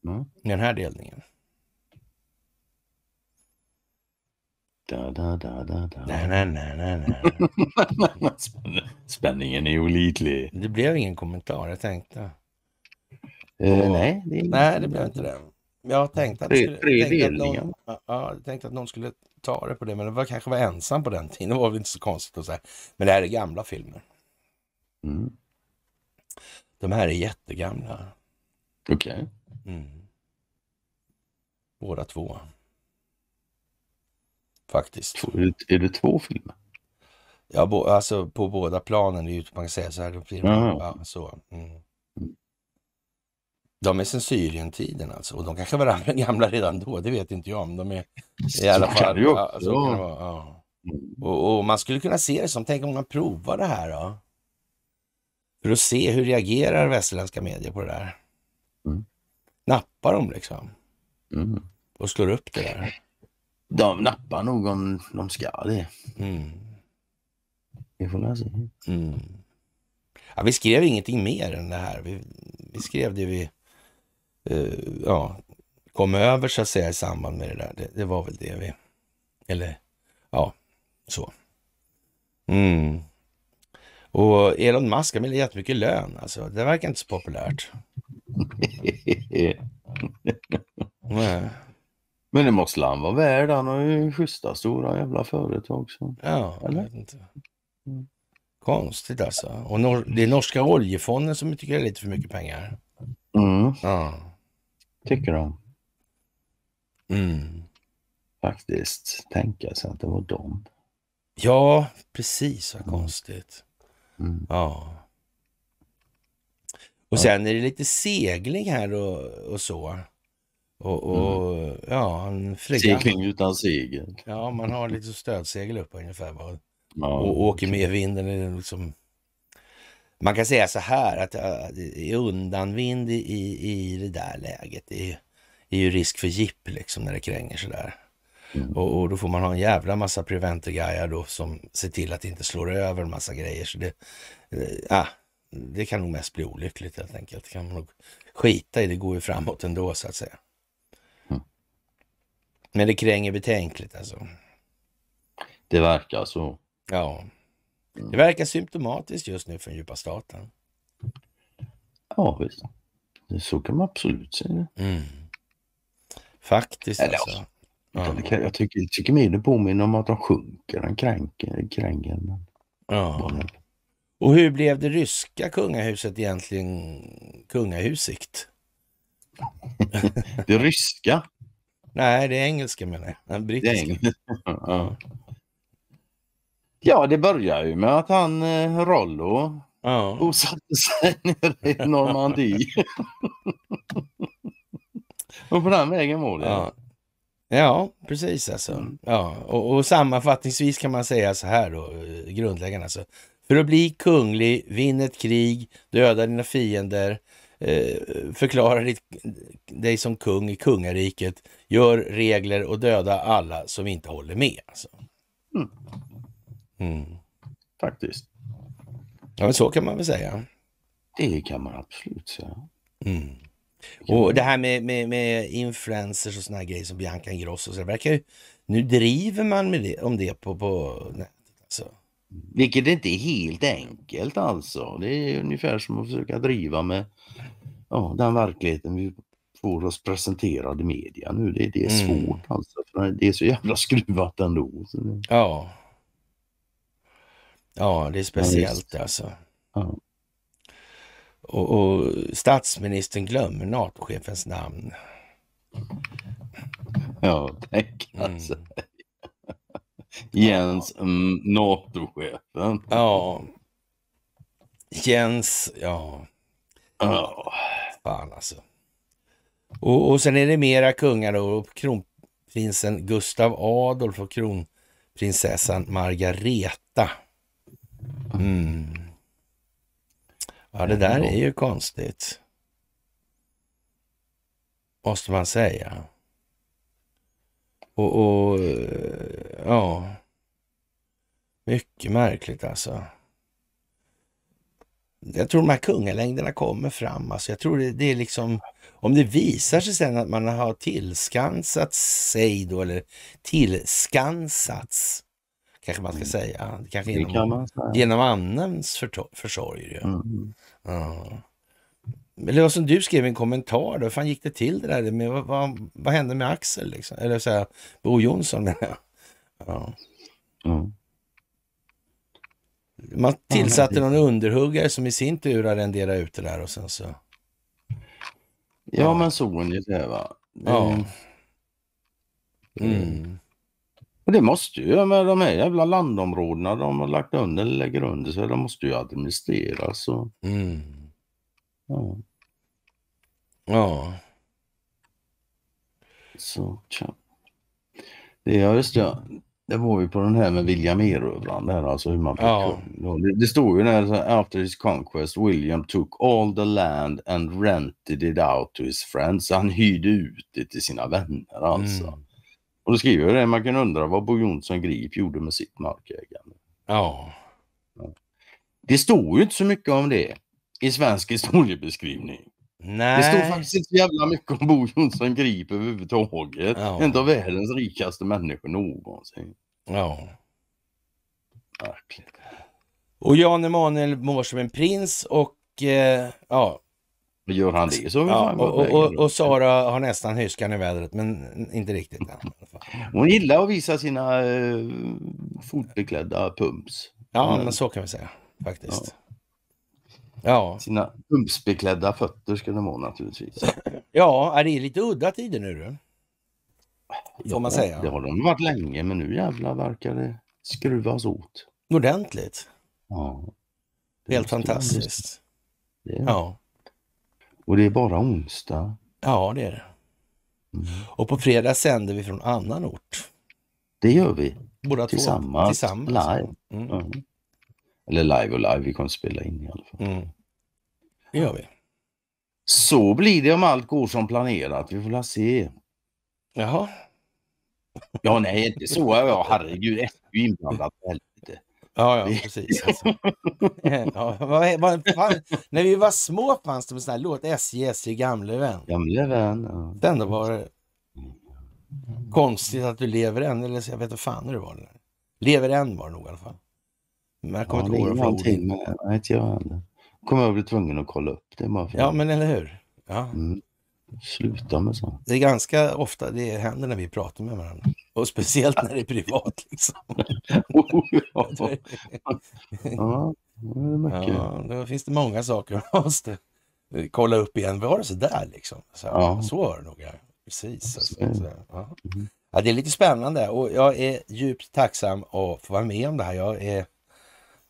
Mm. Den här delningen. Spänningen är olidlig. Det blev ingen kommentar, jag tänkte. Eh, nej, det nej, det blev inte det. Jag tänkte att, skulle, tänkte, att någon, ja, tänkte att någon skulle ta det på det, men det var kanske var ensam på den tiden. Det var väl inte så konstigt att säga. Men det här är gamla filmer. Mm. De här är jättegamla. Okej. Okay. Mm. Båda två. Faktiskt. Är det, är det två filmer? Ja, bo, alltså på båda planen. man kan säga så här. Filmer, ja, så. Mm. De är sen Syrien-tiden alltså. Och de kanske var gamla redan då, det vet inte jag. Men de är i alla fall... Så kan det ju också. Ja, kan det vara, ja. Mm. och, och, man skulle kunna se det som, tänk om man provar det här då? För att se hur reagerar västerländska medier på det där? Mm. Nappar de liksom? Mm. Och slår upp det där? De nappar nog om de ska det. Mm. Vi får väl Mm. Ja, vi skrev ingenting mer än det här. Vi, vi skrev det vi uh, ja, kom över så att säga i samband med det där. Det, det var väl det vi... Eller ja, så. Mm. Och Elon Musk, han vill ha jättemycket lön alltså. Det verkar inte så populärt. Nej. Men det måste han vara värd. Han har ju schyssta stora jävla företag. Så. Ja, Eller? inte. Mm. Konstigt alltså. Och nor det är norska oljefonden som tycker det är lite för mycket pengar. Mm. Ja. Tycker de. Mm. Faktiskt tänka sig att det var de. Ja, precis. Vad mm. konstigt. Mm. Ja. Och sen är det lite segling här och, och så. Och, och mm. ja, en flyger. Segling utan segel. Ja, man har lite stödsegel upp ungefär bara. Ja. Och åker med vinden. liksom... Man kan säga så här att äh, det undanvind i, i det där läget. Det är, är ju risk för jipp liksom när det kränger sådär. Mm. Och, och, då får man ha en jävla massa preventergrejer då som ser till att det inte slår över en massa grejer. Så det, eh, ah, det kan nog mest bli olyckligt helt enkelt. Det kan man nog skita i. Det går ju framåt ändå så att säga. Men det kränger betänkligt alltså. Det verkar så. Ja. Det verkar symptomatiskt just nu för den djupa staten. Ja, visst. Så kan man absolut säga. Mm. Faktiskt Eller, alltså. Ja. Kan, jag tycker, tycker mer det påminner om att de sjunker, de kränker, kränger. men... Ja. Och hur blev det ryska kungahuset egentligen kungahusigt? det ryska? Nej, det är engelska menar jag. Brittiska. Det ja. ja, det börjar ju med att han eh, Rollo ja. bosatte sig nere i Normandie. och på den vägen var det. Ja. ja, precis alltså. Mm. Ja. Och, och, sammanfattningsvis kan man säga så här då, eh, grundläggande alltså. För att bli kunglig, vinn ett krig, döda dina fiender, Eh, Förklara dig som kung i kungariket, gör regler och döda alla som inte håller med. Alltså. Mm. Mm. Faktiskt. Ja, men så kan man väl säga. Det kan man absolut säga. Mm. Och det här med, med, med influencers och såna grejer som Bianca Ingrosso, nu driver man med det, om det på, på nätet. Alltså. Vilket inte är helt enkelt alltså. Det är ungefär som att försöka driva med ja, den verkligheten vi får oss presenterad i media nu. Det, det är mm. svårt mm. alltså. För det är så jävla skruvat ändå. Så. Ja. Ja, det är speciellt ja, alltså. Ja. Och, och, statsministern glömmer NATO-chefens namn. Ja, tänk mm. alltså. Mm. Jens, ja. Mm, NATO-chefen. Ja. Jens, ja. Ja. Fan alltså. Och, och sen är det mera kungar då. Kronprinsen Gustav Adolf och kronprinsessan Margareta. Mm. Ja, det där är ju konstigt. Måste man säga. Och, och ja, mycket märkligt alltså. Jag tror de här kungalängderna kommer fram. Alltså jag tror det, det, är liksom, om det visar sig sen att man har tillskansat sig då, eller tillskansats, kanske man ska mm. säga, kanske genom, kan man säga. genom annans försorg. Ja. Mm. Ja. Eller som du skrev en kommentar, då, Hur fan gick det till det där? Med, vad, vad, vad hände med Axel? Liksom? Eller så här, Bo Jonsson menar ja. mm. Man tillsatte någon underhuggare som i sin tur har ut det där och sen så... Ja, ja men så ungefär det va. Det... Ja. Mm. Mm. Och det måste ju, med de här jävla landområdena de har lagt under eller lägger under sig, de måste ju administreras. Och... Mm. Ja. Ja. Så, tja. Det, ja, just det. Det var ju på den här med William Erövraren, där alltså hur man ja. det, det stod ju där, after his conquest, William took all the land and rented it out to his friends. Så han hyrde ut det till sina vänner alltså. Mm. Och då skriver jag det, man kan undra vad Bo Jonsson Grip gjorde med sitt markägande. ja. Det stod ju inte så mycket om det i svensk historiebeskrivning. Nej. Det står faktiskt inte så jävla mycket om Bo Jonsson Grip överhuvudtaget. Ja. En av världens rikaste människor någonsin. Ja. Verkligen. Och Jan Emanuel mår som en prins och eh, ja. Gör han det så ja, och, och, och, och, Sara har nästan hyskan i vädret men inte riktigt. Hon gillar att visa sina eh, fotbeklädda pumps. Ja, mm. men så kan vi säga faktiskt. Ja. Ja. Sina umpsbeklädda fötter ska de ha naturligtvis. Ja, det är lite udda tider nu Får ja, man säga. Det har de varit länge men nu jävlar verkar det skruvas åt. Ordentligt. Ja. Helt fantastiskt. Det det. Ja. Och det är bara onsdag. Ja, det är det. Mm. Och på fredag sänder vi från annan ort. Det gör vi. Båda Tillsammans. Två. Tillsammans. Live. Mm. Mm. Eller live och live, vi kommer spela in i alla fall. Mm. Det gör vi. Så blir det om allt går som planerat. Vi får la se. Jaha. Ja, nej, inte så. Ja, herregud, är ju inblandat helvete. Ja, ja, precis. Alltså. ja, vad, vad, när vi var små fanns det en sån här låt, SJ, SJ, gamle vän. Gamle vän, ja. Den då var konstigt att du lever än, eller så jag vet inte fan hur det var. Lever än var det nog i alla fall. Men jag kommer ja, inte ihåg det någonting med, nej, inte jag heller. kommer jag bli tvungen att kolla upp det bara för Ja, men eller hur. Ja. Mm. Sluta med sånt. Det är ganska ofta det händer när vi pratar med varandra. Och speciellt när det är privat. Liksom. oh, ja. ja, det är mycket. Ja, då finns det många saker man måste kolla upp igen. Var det så där liksom? Så, ja. så var det nog. Precis. Alltså, så, ja. Mm. ja. det är lite spännande och jag är djupt tacksam att få vara med om det här. Jag är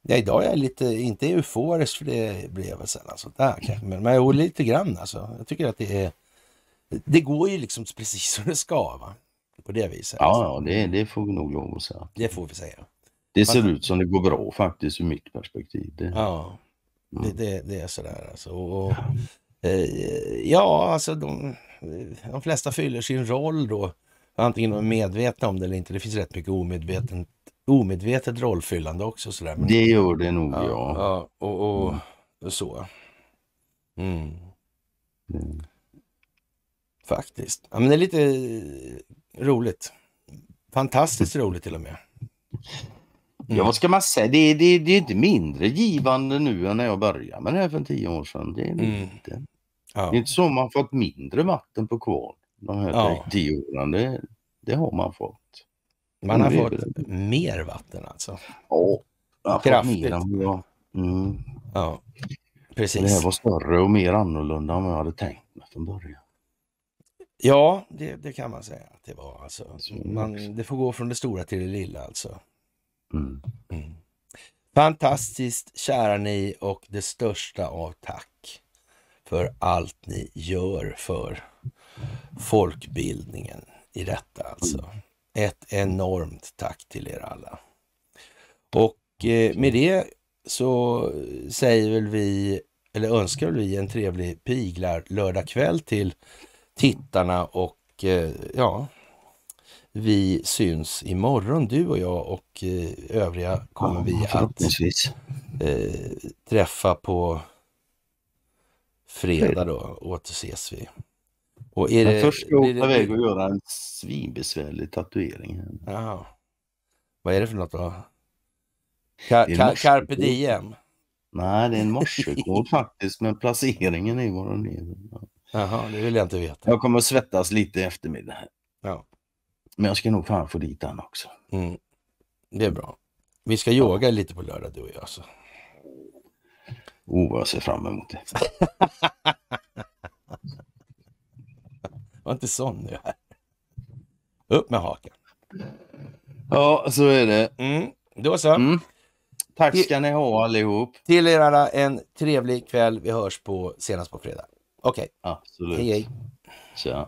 Ja, idag är jag lite, inte euforisk för det blev väl sällan sådär där. men, men jo, lite grann alltså. Jag tycker att det är, det går ju liksom precis som det ska va? På det viset. Ja, ja det, det får vi nog lov att säga. Det får vi säga. Det ser ut som det går bra faktiskt ur mitt perspektiv. Det... Ja, mm. det, det, det, är sådär alltså. Och, ja. Eh, ja, alltså de, eh, de flesta fyller sin roll då. Antingen de är medvetna om det eller inte. Det finns rätt mycket omedvetet omedvetet rollfyllande också. Sådär. Men, det gjorde nog ja. ja. ja och, och mm. så. Mm. Mm. Faktiskt. Ja, men det är lite roligt. Fantastiskt mm. roligt till och med. Mm. Ja, vad ska man säga? Det, det, det är inte mindre givande nu än när jag började med det här för tio år sedan. Det är mm. inte. Ja. Det är inte så man fått mindre vatten på kvarn de här ja. tio åren. Det, det har man fått. Man har mm, fått mer vatten alltså. Ja, jag har Kraftigt. Fått mer än jag... Mm. Ja, precis. Det här var större och mer annorlunda än vad jag hade tänkt mig från början. Ja, det, det, kan man säga att det var. Alltså. Man, det får gå från det stora till det lilla alltså. Mm. mm. Fantastiskt kära ni och det största av tack för allt ni gör för folkbildningen i detta alltså ett enormt tack till er alla. Och eh, med det så säger väl vi, eller önskar väl vi en trevlig piglar lördag kväll till tittarna och eh, ja, vi syns imorgon du och jag och eh, övriga kommer vi att träffa på fredag då. Återses vi. Och är det, först ska jag åka iväg och göra en svinbesvärlig tatuering. Aha. Vad är det för något då? Ka ka carpe diem? Nej, det är en morsekod faktiskt, men placeringen är vad den är. Jaha, det vill jag inte veta. Jag kommer att svettas lite i eftermiddag. Ja. Men jag ska nog fan få dit den också. Mm. Det är bra. Vi ska yoga lite på lördag du och jag. Så. Alltså. Oh, vad jag ser fram emot det. var inte sån nu Upp med hakan. Ja, så är det. Mm, då så. Mm. Tack ska ni ha allihop. Till er alla en trevlig kväll. Vi hörs på senast på fredag. Okej. Okay. Absolut. Hej hej. Tja.